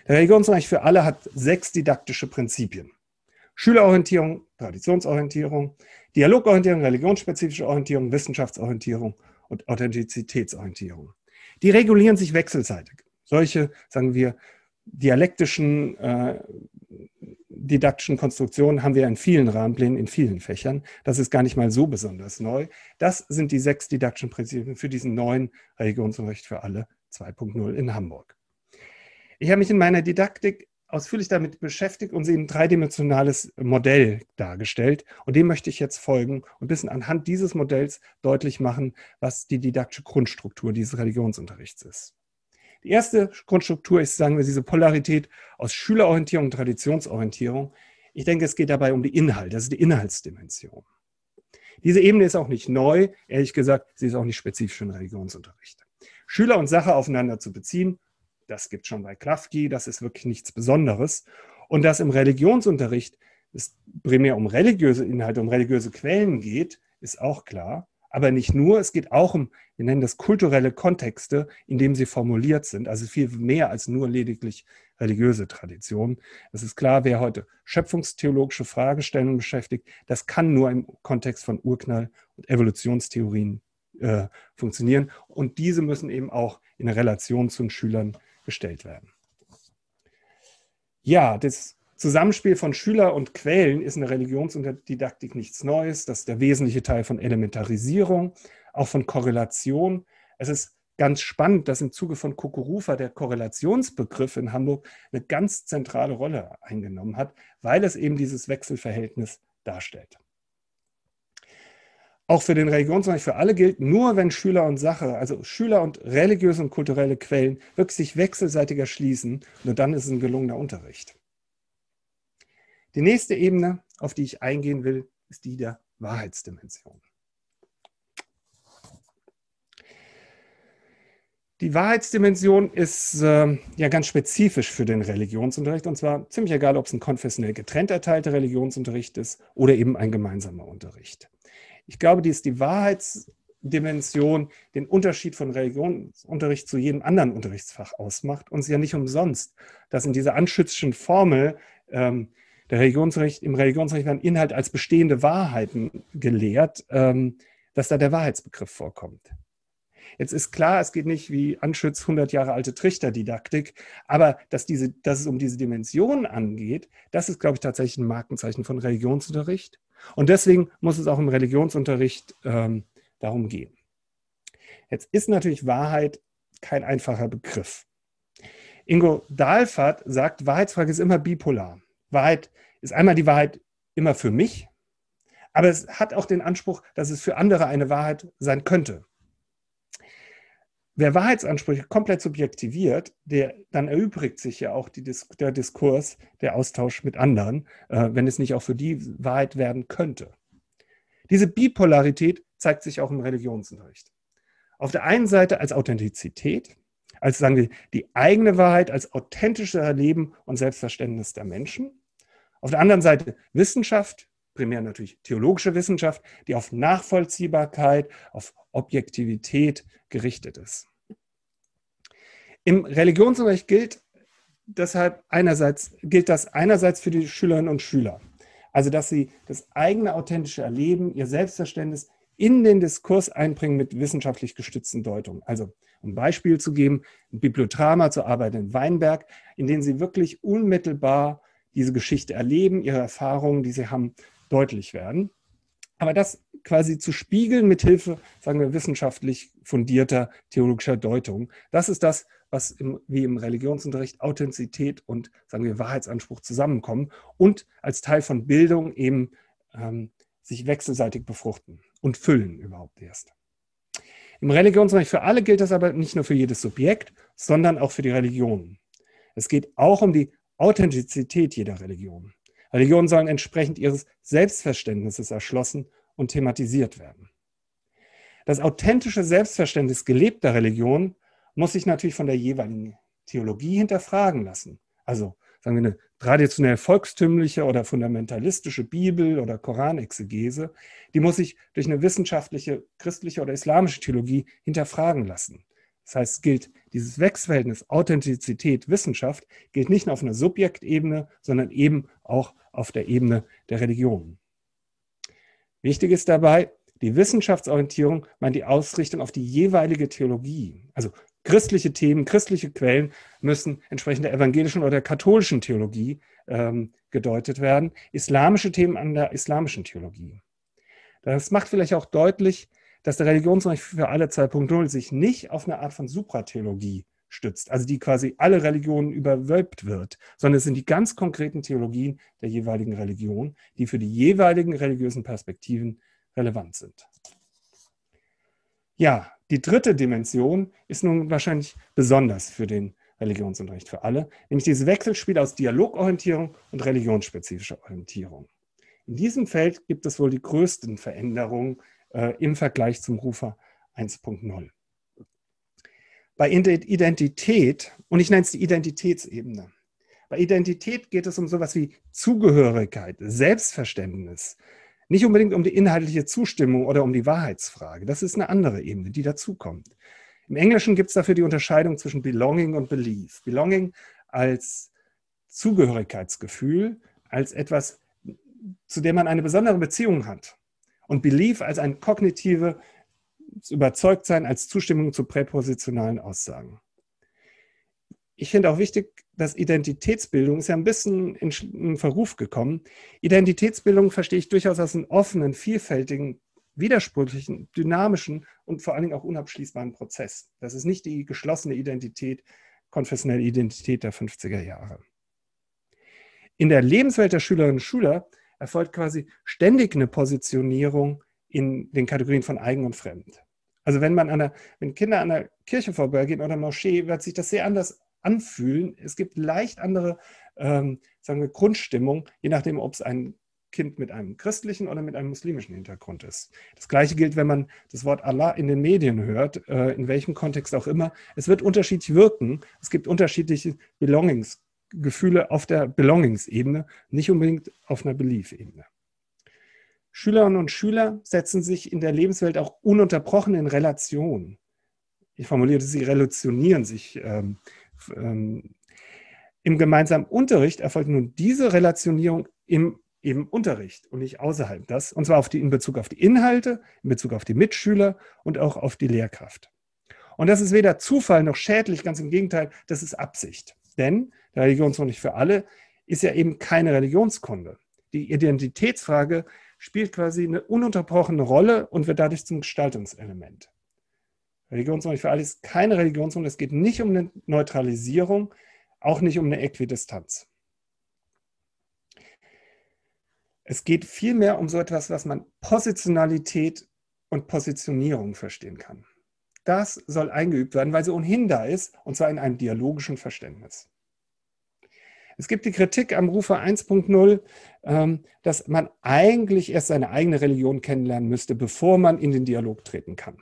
Der Religionsunterricht für alle hat sechs didaktische Prinzipien. Schülerorientierung, Traditionsorientierung, Dialogorientierung, religionsspezifische Orientierung, Wissenschaftsorientierung und Authentizitätsorientierung. Die regulieren sich wechselseitig. Solche, sagen wir, dialektischen, äh, didaktischen Konstruktionen haben wir in vielen Rahmenplänen, in vielen Fächern. Das ist gar nicht mal so besonders neu. Das sind die sechs didaktischen Prinzipien für diesen neuen Religionsunterricht für alle 2.0 in Hamburg. Ich habe mich in meiner Didaktik ausführlich damit beschäftigt und sie ein dreidimensionales Modell dargestellt. Und dem möchte ich jetzt folgen und ein bisschen anhand dieses Modells deutlich machen, was die didaktische Grundstruktur dieses Religionsunterrichts ist. Die erste Grundstruktur ist, sagen wir, diese Polarität aus Schülerorientierung und Traditionsorientierung. Ich denke, es geht dabei um die Inhalte, das ist die Inhaltsdimension. Diese Ebene ist auch nicht neu, ehrlich gesagt, sie ist auch nicht spezifisch für den Religionsunterricht. Schüler und Sache aufeinander zu beziehen das gibt schon bei Klafki, das ist wirklich nichts Besonderes. Und dass im Religionsunterricht es primär um religiöse Inhalte, um religiöse Quellen geht, ist auch klar. Aber nicht nur, es geht auch um, wir nennen das kulturelle Kontexte, in dem sie formuliert sind. Also viel mehr als nur lediglich religiöse Traditionen. Es ist klar, wer heute schöpfungstheologische Fragestellungen beschäftigt, das kann nur im Kontext von Urknall- und Evolutionstheorien äh, funktionieren. Und diese müssen eben auch in Relation zu den Schülern gestellt werden. Ja, das Zusammenspiel von Schüler und Quellen ist in der Religions- und Didaktik nichts Neues. Das ist der wesentliche Teil von Elementarisierung, auch von Korrelation. Es ist ganz spannend, dass im Zuge von Kokorufa der Korrelationsbegriff in Hamburg eine ganz zentrale Rolle eingenommen hat, weil es eben dieses Wechselverhältnis darstellt auch für den Religionsunterricht für alle gilt, nur wenn Schüler und Sache, also Schüler und religiöse und kulturelle Quellen wirklich sich wechselseitiger schließen, nur dann ist es ein gelungener Unterricht. Die nächste Ebene, auf die ich eingehen will, ist die der Wahrheitsdimension. Die Wahrheitsdimension ist äh, ja ganz spezifisch für den Religionsunterricht und zwar ziemlich egal, ob es ein konfessionell getrennt erteilter Religionsunterricht ist oder eben ein gemeinsamer Unterricht. Ich glaube, die ist die Wahrheitsdimension, den Unterschied von Religionsunterricht zu jedem anderen Unterrichtsfach ausmacht. Und es ist ja nicht umsonst, dass in dieser anschützischen Formel ähm, der Religionsunterricht, im Religionsrecht werden Inhalt als bestehende Wahrheiten gelehrt, ähm, dass da der Wahrheitsbegriff vorkommt. Jetzt ist klar, es geht nicht wie Anschütz 100 Jahre alte Trichterdidaktik, aber dass, diese, dass es um diese Dimension angeht, das ist, glaube ich, tatsächlich ein Markenzeichen von Religionsunterricht. Und deswegen muss es auch im Religionsunterricht ähm, darum gehen. Jetzt ist natürlich Wahrheit kein einfacher Begriff. Ingo Dahlfahrt sagt, Wahrheitsfrage ist immer bipolar. Wahrheit ist einmal die Wahrheit immer für mich, aber es hat auch den Anspruch, dass es für andere eine Wahrheit sein könnte wer Wahrheitsansprüche komplett subjektiviert, der, dann erübrigt sich ja auch Dis der Diskurs, der Austausch mit anderen, äh, wenn es nicht auch für die Wahrheit werden könnte. Diese Bipolarität zeigt sich auch im Religionsunterricht. Auf der einen Seite als Authentizität, als sagen wir die eigene Wahrheit, als authentisches Erleben und Selbstverständnis der Menschen. Auf der anderen Seite Wissenschaft, primär natürlich theologische Wissenschaft, die auf Nachvollziehbarkeit, auf Objektivität gerichtet ist. Im Religionsunterricht gilt deshalb einerseits, gilt das einerseits für die Schülerinnen und Schüler. Also, dass sie das eigene authentische Erleben, ihr Selbstverständnis in den Diskurs einbringen mit wissenschaftlich gestützten Deutungen. Also, um ein Beispiel zu geben, ein Bibliotrama zur Arbeit in Weinberg, in dem sie wirklich unmittelbar diese Geschichte erleben, ihre Erfahrungen, die sie haben, deutlich werden. Aber das quasi zu spiegeln mit Hilfe, sagen wir, wissenschaftlich fundierter theologischer Deutung, das ist das, was im, wie im Religionsunterricht Authentizität und, sagen wir, Wahrheitsanspruch zusammenkommen und als Teil von Bildung eben ähm, sich wechselseitig befruchten und füllen überhaupt erst. Im Religionsrecht für alle gilt das aber nicht nur für jedes Subjekt, sondern auch für die Religion. Es geht auch um die Authentizität jeder Religion. Religionen sollen entsprechend ihres Selbstverständnisses erschlossen und thematisiert werden. Das authentische Selbstverständnis gelebter Religion muss sich natürlich von der jeweiligen Theologie hinterfragen lassen. Also sagen wir eine traditionell volkstümliche oder fundamentalistische Bibel oder Koranexegese, die muss sich durch eine wissenschaftliche, christliche oder islamische Theologie hinterfragen lassen. Das heißt, gilt dieses Wechselverhältnis Authentizität, Wissenschaft gilt nicht nur auf einer Subjektebene, sondern eben auch auf der Ebene der Religion. Wichtig ist dabei, die Wissenschaftsorientierung meint die Ausrichtung auf die jeweilige Theologie. Also christliche Themen, christliche Quellen müssen entsprechend der evangelischen oder der katholischen Theologie ähm, gedeutet werden, islamische Themen an der islamischen Theologie. Das macht vielleicht auch deutlich, dass der Religionsreich für alle 2.0 sich nicht auf eine Art von Supratheologie stützt, also die quasi alle Religionen überwölbt wird, sondern es sind die ganz konkreten Theologien der jeweiligen Religion, die für die jeweiligen religiösen Perspektiven relevant sind. Ja, die dritte Dimension ist nun wahrscheinlich besonders für den Religionsunterricht für alle, nämlich dieses Wechselspiel aus Dialogorientierung und religionsspezifischer Orientierung. In diesem Feld gibt es wohl die größten Veränderungen äh, im Vergleich zum Rufer 1.0. Bei Identität, und ich nenne es die Identitätsebene, bei Identität geht es um sowas wie Zugehörigkeit, Selbstverständnis, nicht unbedingt um die inhaltliche Zustimmung oder um die Wahrheitsfrage. Das ist eine andere Ebene, die dazukommt. Im Englischen gibt es dafür die Unterscheidung zwischen Belonging und Belief. Belonging als Zugehörigkeitsgefühl, als etwas, zu dem man eine besondere Beziehung hat und Belief als ein kognitives Überzeugtsein als Zustimmung zu präpositionalen Aussagen. Ich finde auch wichtig, dass Identitätsbildung ist ja ein bisschen in Verruf gekommen. Identitätsbildung verstehe ich durchaus als einen offenen, vielfältigen, widersprüchlichen, dynamischen und vor allen Dingen auch unabschließbaren Prozess. Das ist nicht die geschlossene Identität, konfessionelle Identität der 50er Jahre. In der Lebenswelt der Schülerinnen und Schüler erfolgt quasi ständig eine Positionierung in den Kategorien von eigen und fremd. Also wenn man an der, wenn Kinder an der Kirche vorbeigehen oder Moschee, wird sich das sehr anders anfühlen. Es gibt leicht andere, ähm, sagen wir, Grundstimmung, je nachdem, ob es ein Kind mit einem christlichen oder mit einem muslimischen Hintergrund ist. Das gleiche gilt, wenn man das Wort Allah in den Medien hört, äh, in welchem Kontext auch immer. Es wird unterschiedlich wirken. Es gibt unterschiedliche Belongings Gefühle auf der Belongingsebene, nicht unbedingt auf einer Belief-Ebene. Schülerinnen und Schüler setzen sich in der Lebenswelt auch ununterbrochen in Relation. Ich formuliere, sie relationieren sich. Ähm, ähm, Im gemeinsamen Unterricht erfolgt nun diese Relationierung im, im Unterricht und nicht außerhalb. Das, und zwar die, in Bezug auf die Inhalte, in Bezug auf die Mitschüler und auch auf die Lehrkraft. Und das ist weder Zufall noch schädlich, ganz im Gegenteil, das ist Absicht. Denn der Religionskunde für alle, ist ja eben keine Religionskunde. Die Identitätsfrage spielt quasi eine ununterbrochene Rolle und wird dadurch zum Gestaltungselement. Religionskunde für alle ist keine Religionskunde, es geht nicht um eine Neutralisierung, auch nicht um eine Äquidistanz. Es geht vielmehr um so etwas, was man Positionalität und Positionierung verstehen kann. Das soll eingeübt werden, weil sie ohnehin da ist, und zwar in einem dialogischen Verständnis. Es gibt die Kritik am Rufer 1.0, ähm, dass man eigentlich erst seine eigene Religion kennenlernen müsste, bevor man in den Dialog treten kann.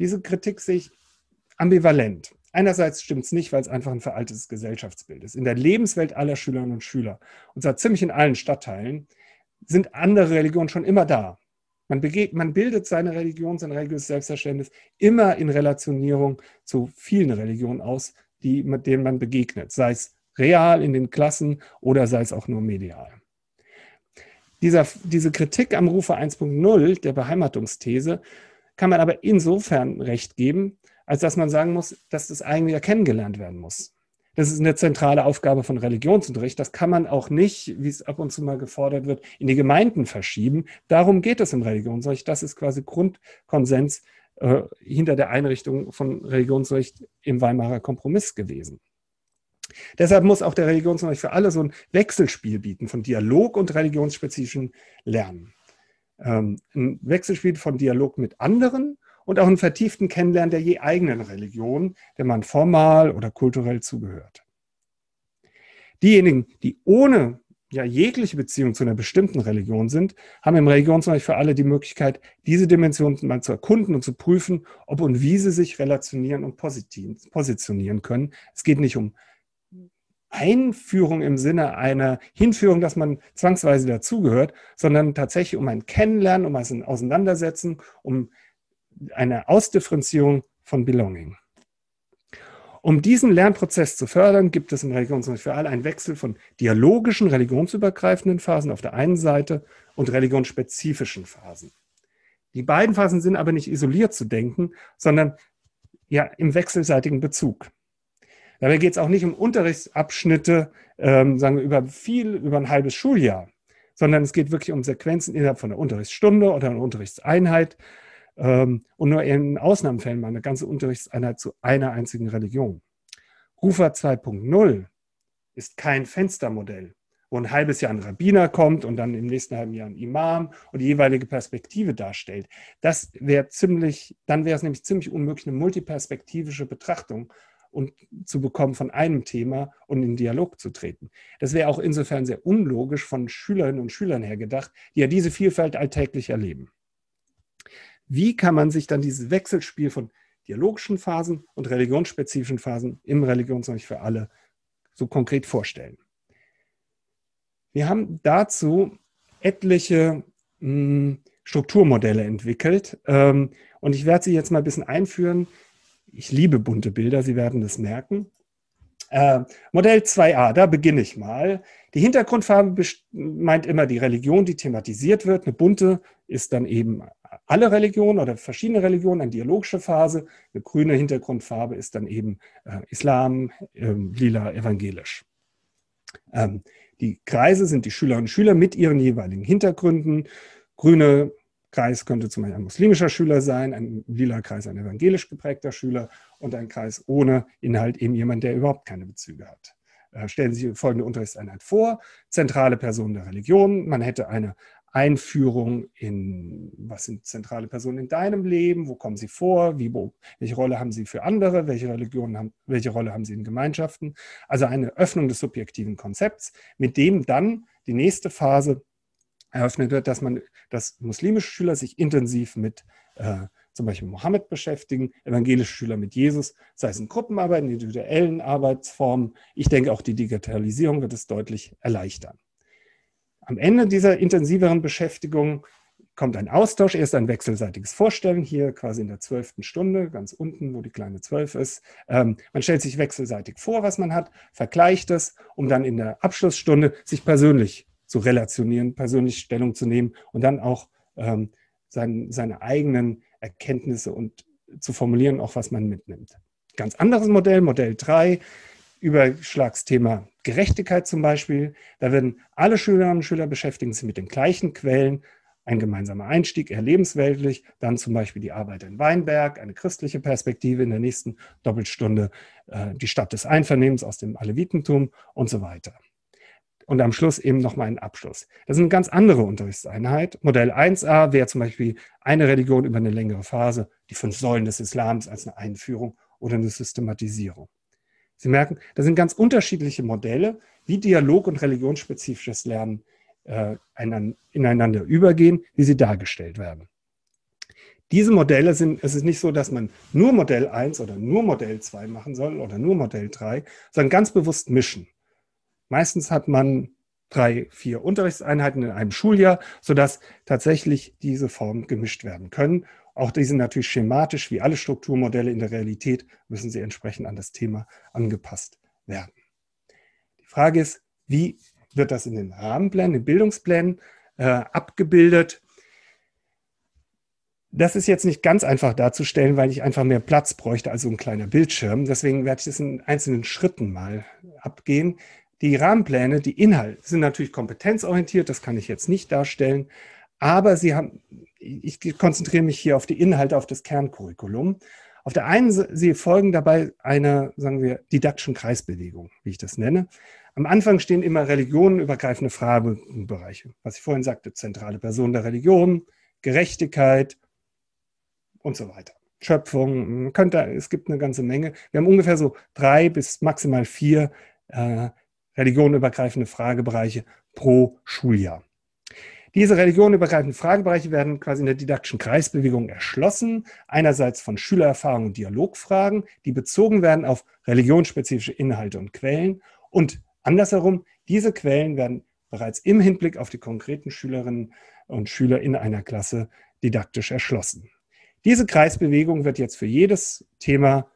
Diese Kritik sehe ich ambivalent. Einerseits stimmt es nicht, weil es einfach ein veraltetes Gesellschaftsbild ist. In der Lebenswelt aller Schülerinnen und Schüler, und zwar ziemlich in allen Stadtteilen, sind andere Religionen schon immer da. Man, man bildet seine Religion, sein religiöses Selbstverständnis immer in Relationierung zu vielen Religionen aus, die, mit denen man begegnet. Sei es real in den Klassen oder sei es auch nur medial. Dieser, diese Kritik am Rufe 1.0 der Beheimatungsthese kann man aber insofern recht geben, als dass man sagen muss, dass das eigentlich ja kennengelernt werden muss. Das ist eine zentrale Aufgabe von Religionsunterricht. Das kann man auch nicht, wie es ab und zu mal gefordert wird, in die Gemeinden verschieben. Darum geht es im Religionsunterricht. Das ist quasi Grundkonsens äh, hinter der Einrichtung von Religionsunterricht im Weimarer Kompromiss gewesen. Deshalb muss auch der Religionsunterricht für alle so ein Wechselspiel bieten von Dialog und religionsspezifischen Lernen. Ähm, ein Wechselspiel von Dialog mit anderen und auch einen vertieften Kennenlernen der je eigenen Religion, der man formal oder kulturell zugehört. Diejenigen, die ohne ja, jegliche Beziehung zu einer bestimmten Religion sind, haben im Religionsunterricht für alle die Möglichkeit, diese Dimensionen mal zu erkunden und zu prüfen, ob und wie sie sich relationieren und positionieren können. Es geht nicht um Einführung im Sinne einer Hinführung, dass man zwangsweise dazugehört, sondern tatsächlich um ein Kennenlernen, um ein Auseinandersetzen, um eine Ausdifferenzierung von Belonging. Um diesen Lernprozess zu fördern, gibt es im alle einen Wechsel von dialogischen, religionsübergreifenden Phasen auf der einen Seite und religionsspezifischen Phasen. Die beiden Phasen sind aber nicht isoliert zu denken, sondern ja im wechselseitigen Bezug. Dabei geht es auch nicht um Unterrichtsabschnitte, ähm, sagen wir, über viel, über ein halbes Schuljahr, sondern es geht wirklich um Sequenzen innerhalb von einer Unterrichtsstunde oder einer Unterrichtseinheit ähm, und nur in Ausnahmefällen mal eine ganze Unterrichtseinheit zu einer einzigen Religion. Rufer 2.0 ist kein Fenstermodell, wo ein halbes Jahr ein Rabbiner kommt und dann im nächsten halben Jahr ein Imam und die jeweilige Perspektive darstellt. Das wäre ziemlich, dann wäre es nämlich ziemlich unmöglich, eine multiperspektivische Betrachtung und zu bekommen von einem Thema und in Dialog zu treten. Das wäre auch insofern sehr unlogisch von Schülerinnen und Schülern her gedacht, die ja diese Vielfalt alltäglich erleben. Wie kann man sich dann dieses Wechselspiel von dialogischen Phasen und religionsspezifischen Phasen im Religionsunterricht für alle so konkret vorstellen? Wir haben dazu etliche mh, hm, Strukturmodelle entwickelt ähm, und ich werde sie jetzt mal ein bisschen einführen ich liebe bunte Bilder, Sie werden es merken. Äh, Modell 2a, da beginne ich mal. Die Hintergrundfarbe meint immer die Religion, die thematisiert wird. Eine bunte ist dann eben alle Religionen oder verschiedene Religionen, eine dialogische Phase. Eine grüne Hintergrundfarbe ist dann eben äh, Islam, äh, lila, evangelisch. Ähm, die Kreise sind die Schülerinnen und Schüler mit ihren jeweiligen Hintergründen. Grüne Kreis könnte zum Beispiel ein muslimischer Schüler sein, ein lila Kreis ein evangelisch geprägter Schüler und ein Kreis ohne Inhalt eben jemand, der überhaupt keine Bezüge hat. Äh, stellen Sie folgende Unterrichtseinheit vor: zentrale Personen der Religion. Man hätte eine Einführung in, was sind zentrale Personen in deinem Leben, wo kommen sie vor, wie, welche Rolle haben sie für andere, welche Religionen haben, welche Rolle haben sie in Gemeinschaften. Also eine Öffnung des subjektiven Konzepts, mit dem dann die nächste Phase eröffnet wird, dass man, dass muslimische Schüler sich intensiv mit äh, zum Beispiel Mohammed beschäftigen, evangelische Schüler mit Jesus, sei es in Gruppenarbeit, in individuellen Arbeitsformen. Ich denke, auch die Digitalisierung wird es deutlich erleichtern. Am Ende dieser intensiveren Beschäftigung kommt ein Austausch, erst ein wechselseitiges Vorstellen, hier quasi in der zwölften Stunde, ganz unten, wo die kleine zwölf ist. Ähm, man stellt sich wechselseitig vor, was man hat, vergleicht es, um dann in der Abschlussstunde sich persönlich zu relationieren, persönlich Stellung zu nehmen und dann auch ähm, sein, seine eigenen Erkenntnisse und zu formulieren, auch was man mitnimmt. Ganz anderes Modell, Modell 3, Überschlagsthema Gerechtigkeit zum Beispiel. Da werden alle Schülerinnen und Schüler beschäftigen sie mit den gleichen Quellen. Ein gemeinsamer Einstieg, eher lebensweltlich, dann zum Beispiel die Arbeit in Weinberg, eine christliche Perspektive in der nächsten Doppelstunde, äh, die Stadt des Einvernehmens aus dem Alevitentum und so weiter und am Schluss eben nochmal einen Abschluss. Das ist eine ganz andere Unterrichtseinheit. Modell 1a wäre zum Beispiel eine Religion über eine längere Phase, die fünf Säulen des Islams als eine Einführung oder eine Systematisierung. Sie merken, das sind ganz unterschiedliche Modelle, wie Dialog und religionsspezifisches Lernen äh, ineinander übergehen, wie sie dargestellt werden. Diese Modelle sind, es ist nicht so, dass man nur Modell 1 oder nur Modell 2 machen soll oder nur Modell 3, sondern ganz bewusst mischen. Meistens hat man drei, vier Unterrichtseinheiten in einem Schuljahr, sodass tatsächlich diese Formen gemischt werden können. Auch diese sind natürlich schematisch, wie alle Strukturmodelle in der Realität, müssen sie entsprechend an das Thema angepasst werden. Die Frage ist, wie wird das in den Rahmenplänen, in den Bildungsplänen äh, abgebildet? Das ist jetzt nicht ganz einfach darzustellen, weil ich einfach mehr Platz bräuchte als so ein kleiner Bildschirm. Deswegen werde ich das in einzelnen Schritten mal abgehen. Die Rahmenpläne, die Inhalte sind natürlich kompetenzorientiert, das kann ich jetzt nicht darstellen, aber sie haben, ich konzentriere mich hier auf die Inhalte, auf das Kerncurriculum. Auf der einen, sie folgen dabei einer, sagen wir, didaktischen Kreisbewegung, wie ich das nenne. Am Anfang stehen immer religionenübergreifende Fragebereiche, was ich vorhin sagte, zentrale Person der Religion, Gerechtigkeit und so weiter. Schöpfung, könnte, es gibt eine ganze Menge. Wir haben ungefähr so drei bis maximal vier äh, religionübergreifende Fragebereiche pro Schuljahr. Diese religionübergreifenden Fragebereiche werden quasi in der didaktischen Kreisbewegung erschlossen, einerseits von Schülererfahrungen und Dialogfragen, die bezogen werden auf religionsspezifische Inhalte und Quellen und andersherum, diese Quellen werden bereits im Hinblick auf die konkreten Schülerinnen und Schüler in einer Klasse didaktisch erschlossen. Diese Kreisbewegung wird jetzt für jedes Thema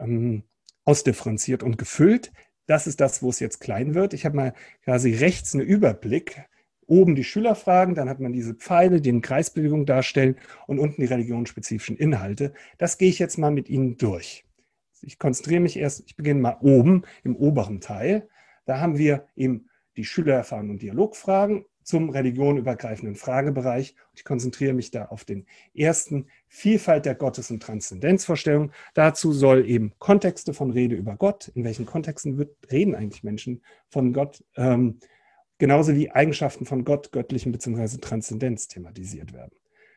ähm, ausdifferenziert und gefüllt, das ist das, wo es jetzt klein wird. Ich habe mal quasi rechts einen Überblick. Oben die Schülerfragen, dann hat man diese Pfeile, die eine Kreisbewegung darstellen und unten die religionsspezifischen Inhalte. Das gehe ich jetzt mal mit Ihnen durch. Ich konzentriere mich erst, ich beginne mal oben im oberen Teil. Da haben wir eben die Schülererfahrung und Dialogfragen zum religionübergreifenden Fragebereich. Ich konzentriere mich da auf den ersten, Vielfalt der Gottes- und Transzendenzvorstellung. Dazu soll eben Kontexte von Rede über Gott, in welchen Kontexten wird, reden eigentlich Menschen von Gott, ähm, genauso wie Eigenschaften von Gott, göttlichen bzw. Transzendenz thematisiert werden.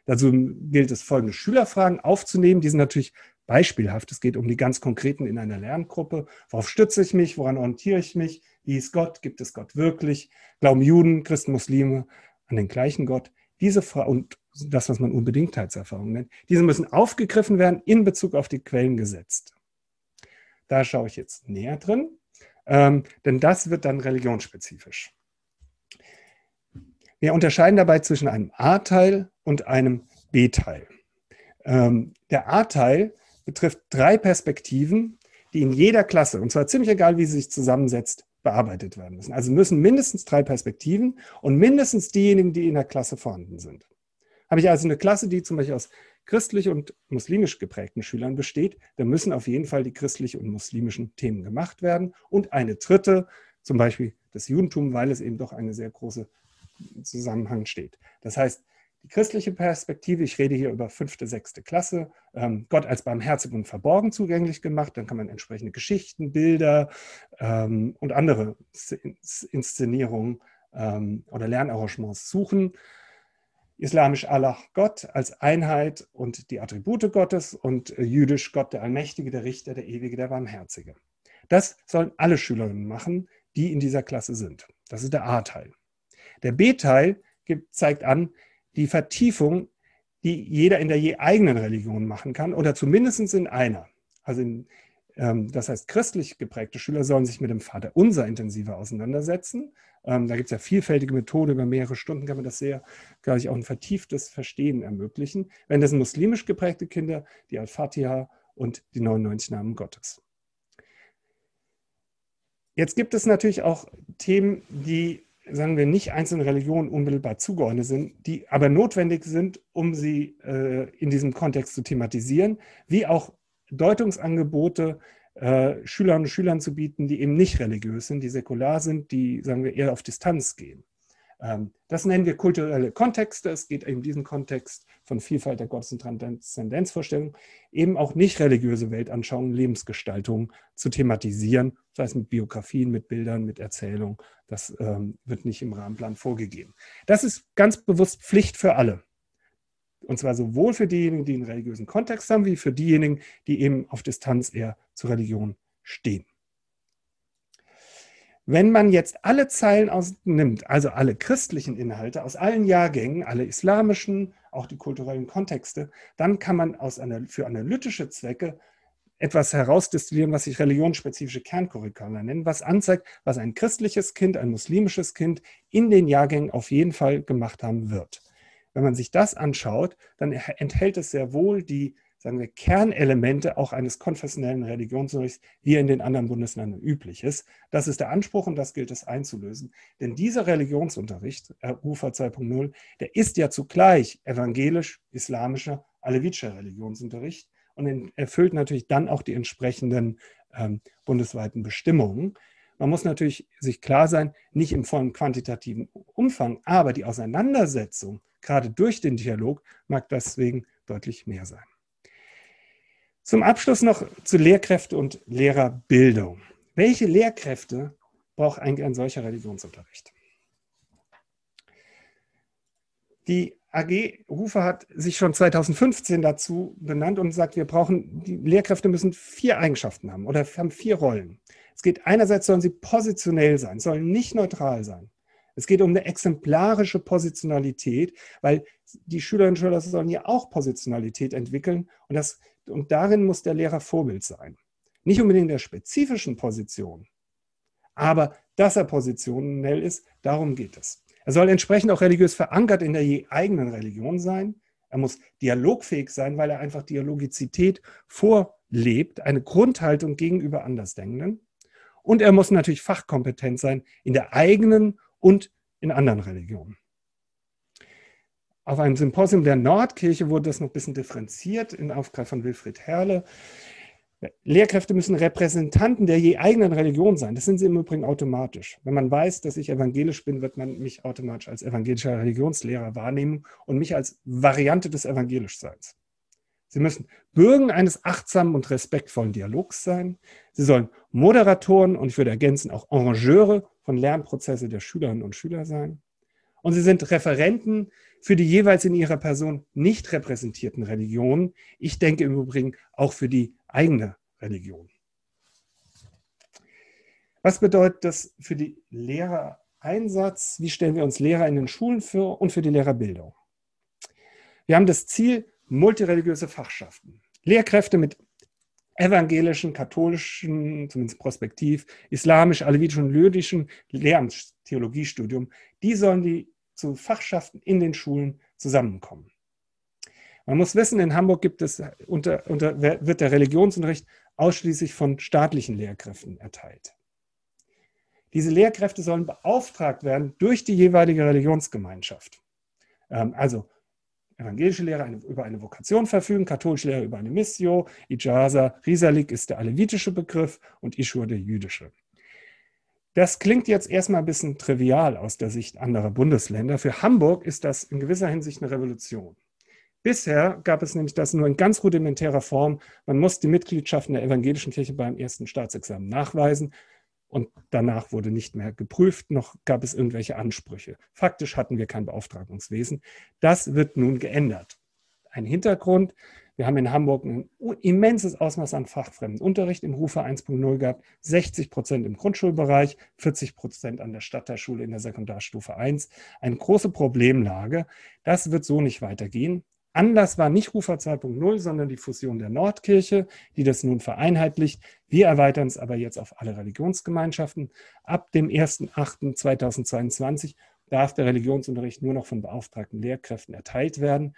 Dazu gilt es, folgende Schülerfragen aufzunehmen. Die sind natürlich beispielhaft. Es geht um die ganz konkreten in einer Lerngruppe. Worauf stütze ich mich? Woran orientiere ich mich? Wie ist Gott? Gibt es Gott wirklich? Glauben Juden, Christen, Muslime an den gleichen Gott? Diese Frage und das, was man Unbedingtheitserfahrungen nennt, diese müssen aufgegriffen werden, in Bezug auf die Quellen gesetzt. Da schaue ich jetzt näher drin, ähm, denn das wird dann religionsspezifisch. Wir unterscheiden dabei zwischen einem A-Teil und einem B-Teil. Ähm, der A-Teil betrifft drei Perspektiven, die in jeder Klasse, und zwar ziemlich egal, wie sie sich zusammensetzt, bearbeitet werden müssen. Also müssen mindestens drei Perspektiven und mindestens diejenigen, die in der Klasse vorhanden sind. Habe ich also eine Klasse, die zum Beispiel aus christlich und muslimisch geprägten Schülern besteht, dann müssen auf jeden Fall die christlich und muslimischen Themen gemacht werden und eine dritte, zum Beispiel das Judentum, weil es eben doch eine sehr große Zusammenhang steht. Das heißt, die christliche Perspektive, ich rede hier über fünfte, sechste Klasse, ähm, Gott als barmherzig und verborgen zugänglich gemacht. Dann kann man entsprechende Geschichten, Bilder ähm, und andere Inszenierungen ähm, oder Lernarrangements suchen. Islamisch Allah Gott als Einheit und die Attribute Gottes und äh, jüdisch Gott der Allmächtige, der Richter, der Ewige, der Barmherzige. Das sollen alle Schülerinnen machen, die in dieser Klasse sind. Das ist der A-Teil. Der B-Teil zeigt an, die Vertiefung, die jeder in der je eigenen Religion machen kann oder zumindest in einer. Also in, ähm, das heißt, christlich geprägte Schüler sollen sich mit dem Vater unser intensiver auseinandersetzen. Ähm, da gibt es ja vielfältige Methoden, über mehrere Stunden kann man das sehr, glaube ich, auch ein vertieftes Verstehen ermöglichen. Wenn das muslimisch geprägte Kinder, die Al-Fatiha und die 99 Namen Gottes. Jetzt gibt es natürlich auch Themen, die sagen wir, nicht einzelnen Religionen unmittelbar zugeordnet sind, die aber notwendig sind, um sie äh, in diesem Kontext zu thematisieren, wie auch Deutungsangebote äh, Schülern und Schülern zu bieten, die eben nicht religiös sind, die säkular sind, die, sagen wir, eher auf Distanz gehen. Ähm, das nennen wir kulturelle Kontexte. Es geht in diesem Kontext von Vielfalt der Gottes- und Transzendenzvorstellung eben auch nicht religiöse Weltanschauungen, Lebensgestaltungen zu thematisieren, sei es mit Biografien, mit Bildern, mit Erzählungen. Das ähm, wird nicht im Rahmenplan vorgegeben. Das ist ganz bewusst Pflicht für alle. Und zwar sowohl für diejenigen, die einen religiösen Kontext haben, wie für diejenigen, die eben auf Distanz eher zur Religion stehen. Wenn man jetzt alle Zeilen ausnimmt, also alle christlichen Inhalte aus allen Jahrgängen, alle islamischen, auch die kulturellen Kontexte, dann kann man aus einer, für analytische Zwecke etwas herausdestillieren, was sich religionsspezifische Kerncurricula nennen, was anzeigt, was ein christliches Kind, ein muslimisches Kind in den Jahrgängen auf jeden Fall gemacht haben wird. Wenn man sich das anschaut, dann enthält es sehr wohl die sagen wir, Kernelemente auch eines konfessionellen Religionsunterrichts, wie in den anderen Bundesländern üblich ist. Das ist der Anspruch und das gilt es einzulösen. Denn dieser Religionsunterricht, äh, UFA 2.0, der ist ja zugleich evangelisch-islamischer alevitischer Religionsunterricht und erfüllt natürlich dann auch die entsprechenden ähm, bundesweiten Bestimmungen. Man muss natürlich sich klar sein, nicht im vollen quantitativen Umfang, aber die Auseinandersetzung, gerade durch den Dialog, mag deswegen deutlich mehr sein. Zum Abschluss noch zu Lehrkräfte und Lehrerbildung. Welche Lehrkräfte braucht eigentlich ein solcher Religionsunterricht? Die AG Rufe hat sich schon 2015 dazu benannt und sagt, wir brauchen, die Lehrkräfte müssen vier Eigenschaften haben oder haben vier Rollen. Es geht einerseits, sollen sie positionell sein, sollen nicht neutral sein. Es geht um eine exemplarische Positionalität, weil die Schülerinnen und Schüler sollen ja auch Positionalität entwickeln und, das, und darin muss der Lehrer Vorbild sein. Nicht unbedingt der spezifischen Position, aber dass er positionell ist, darum geht es. Er soll entsprechend auch religiös verankert in der je eigenen Religion sein. Er muss dialogfähig sein, weil er einfach Dialogizität vorlebt, eine Grundhaltung gegenüber Andersdenkenden. Und er muss natürlich fachkompetent sein in der eigenen und in anderen Religionen. Auf einem Symposium der Nordkirche wurde das noch ein bisschen differenziert in Aufgabe von Wilfried Herle. Lehrkräfte müssen Repräsentanten der je eigenen Religion sein. Das sind sie im Übrigen automatisch. Wenn man weiß, dass ich evangelisch bin, wird man mich automatisch als evangelischer Religionslehrer wahrnehmen und mich als Variante des evangelischseins. Sie müssen Bürgen eines achtsamen und respektvollen Dialogs sein. Sie sollen Moderatoren und ich würde ergänzen auch Arrangeure von Lernprozesse der Schülerinnen und Schüler sein. Und sie sind Referenten für die jeweils in ihrer Person nicht repräsentierten Religionen. Ich denke im Übrigen auch für die eigene Religion. Was bedeutet das für die Lehrereinsatz? Wie stellen wir uns Lehrer in den Schulen vor und für die Lehrerbildung? Wir haben das Ziel, multireligiöse Fachschaften. Lehrkräfte mit evangelischen, katholischen, zumindest prospektiv, islamisch, alevitischen und lydischen Lehramtstheologiestudium, die sollen die zu Fachschaften in den Schulen zusammenkommen. Man muss wissen, in Hamburg gibt es unter, unter, wird der Religionsunterricht ausschließlich von staatlichen Lehrkräften erteilt. Diese Lehrkräfte sollen beauftragt werden durch die jeweilige Religionsgemeinschaft. Ähm, also evangelische Lehrer eine, über eine Vokation verfügen, katholische Lehrer über eine Missio, Ijaza, Risalik ist der alevitische Begriff und Ischur der jüdische. Das klingt jetzt erstmal ein bisschen trivial aus der Sicht anderer Bundesländer. Für Hamburg ist das in gewisser Hinsicht eine Revolution. Bisher gab es nämlich das nur in ganz rudimentärer Form. Man muss die Mitgliedschaft in der evangelischen Kirche beim ersten Staatsexamen nachweisen. Und danach wurde nicht mehr geprüft, noch gab es irgendwelche Ansprüche. Faktisch hatten wir kein Beauftragungswesen. Das wird nun geändert. Ein Hintergrund, wir haben in Hamburg ein immenses Ausmaß an fachfremden Unterricht im Rufe 1.0 gehabt, 60 Prozent im Grundschulbereich, 40 Prozent an der Stadtteilschule in der Sekundarstufe 1. Eine große Problemlage. Das wird so nicht weitergehen. Anlass war nicht Rufer 2.0, sondern die Fusion der Nordkirche, die das nun vereinheitlicht. Wir erweitern es aber jetzt auf alle Religionsgemeinschaften. Ab dem 1.8.2022 darf der Religionsunterricht nur noch von beauftragten Lehrkräften erteilt werden.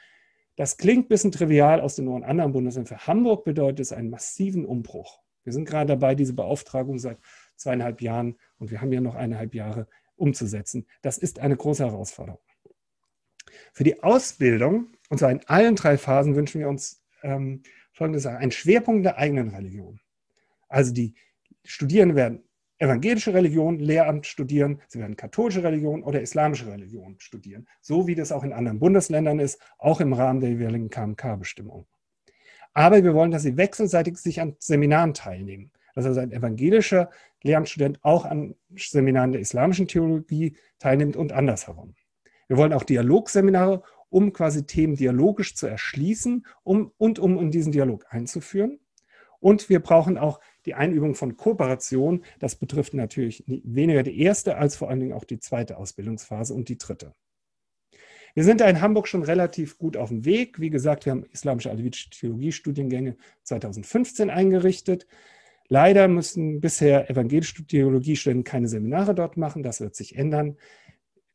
Das klingt ein bisschen trivial aus den Ohren anderen Bundesländern. Für Hamburg bedeutet es einen massiven Umbruch. Wir sind gerade dabei, diese Beauftragung seit zweieinhalb Jahren und wir haben ja noch eineinhalb Jahre umzusetzen. Das ist eine große Herausforderung. Für die Ausbildung und zwar in allen drei Phasen wünschen wir uns ähm, folgende einen Schwerpunkt der eigenen Religion. Also die Studierenden werden evangelische Religion, Lehramt studieren, sie werden katholische Religion oder islamische Religion studieren, so wie das auch in anderen Bundesländern ist, auch im Rahmen der jeweiligen KMK-Bestimmung. Aber wir wollen, dass sie wechselseitig sich an Seminaren teilnehmen. Dass also ein evangelischer Lehramtsstudent auch an Seminaren der islamischen Theologie teilnimmt und andersherum. Wir wollen auch Dialogseminare um quasi Themen dialogisch zu erschließen um, und um in diesen Dialog einzuführen. Und wir brauchen auch die Einübung von Kooperation. Das betrifft natürlich weniger die erste als vor allen Dingen auch die zweite Ausbildungsphase und die dritte. Wir sind da in Hamburg schon relativ gut auf dem Weg. Wie gesagt, wir haben islamische alevitische Theologiestudiengänge 2015 eingerichtet. Leider müssen bisher evangelische Theologiestudenten keine Seminare dort machen. Das wird sich ändern.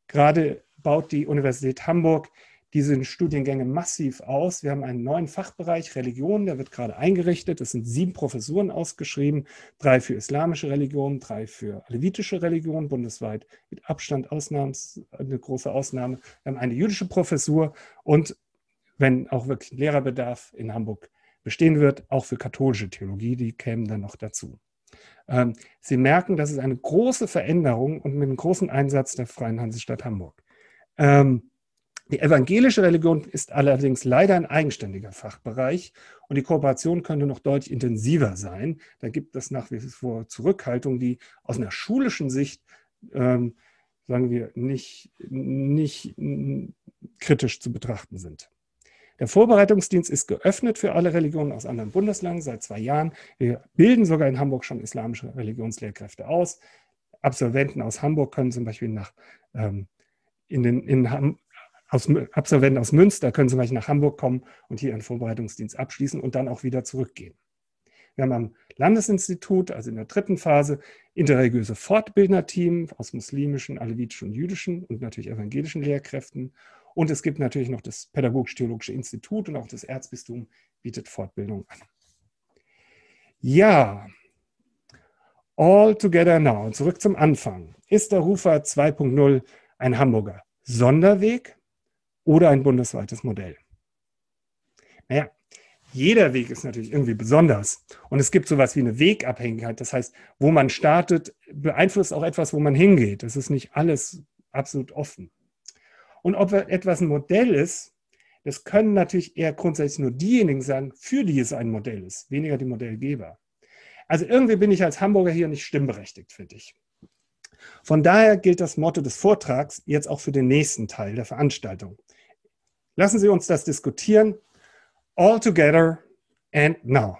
Gerade baut die Universität Hamburg diese Studiengänge massiv aus. Wir haben einen neuen Fachbereich Religion, der wird gerade eingerichtet. Es sind sieben Professuren ausgeschrieben, drei für islamische Religion, drei für alevitische Religion, bundesweit mit Abstand Ausnahms, eine große Ausnahme. Wir haben eine jüdische Professur und wenn auch wirklich ein Lehrerbedarf in Hamburg bestehen wird, auch für katholische Theologie, die kämen dann noch dazu. Ähm, Sie merken, das ist eine große Veränderung und mit einem großen Einsatz der Freien Hansestadt Hamburg. Ähm, die evangelische Religion ist allerdings leider ein eigenständiger Fachbereich und die Kooperation könnte noch deutlich intensiver sein. Da gibt es nach wie vor Zurückhaltungen, die aus einer schulischen Sicht, ähm, sagen wir, nicht, nicht kritisch zu betrachten sind. Der Vorbereitungsdienst ist geöffnet für alle Religionen aus anderen Bundesländern seit zwei Jahren. Wir bilden sogar in Hamburg schon islamische Religionslehrkräfte aus. Absolventen aus Hamburg können zum Beispiel nach, ähm, in, den, in, aus, Absolventen aus Münster können zum Beispiel nach Hamburg kommen und hier ihren Vorbereitungsdienst abschließen und dann auch wieder zurückgehen. Wir haben am Landesinstitut, also in der dritten Phase, interreligiöse Fortbildnerteam aus muslimischen, alevitischen und jüdischen und natürlich evangelischen Lehrkräften. Und es gibt natürlich noch das Pädagogisch-Theologische Institut und auch das Erzbistum bietet Fortbildung an. Ja, all together now, zurück zum Anfang. Ist der Rufer 2.0 ein Hamburger Sonderweg oder ein bundesweites Modell. Naja, jeder Weg ist natürlich irgendwie besonders. Und es gibt sowas wie eine Wegabhängigkeit. Das heißt, wo man startet, beeinflusst auch etwas, wo man hingeht. Das ist nicht alles absolut offen. Und ob etwas ein Modell ist, das können natürlich eher grundsätzlich nur diejenigen sagen, für die es ein Modell ist, weniger die Modellgeber. Also irgendwie bin ich als Hamburger hier nicht stimmberechtigt, finde ich. Von daher gilt das Motto des Vortrags jetzt auch für den nächsten Teil der Veranstaltung. Lassen Sie uns das diskutieren. All together and now.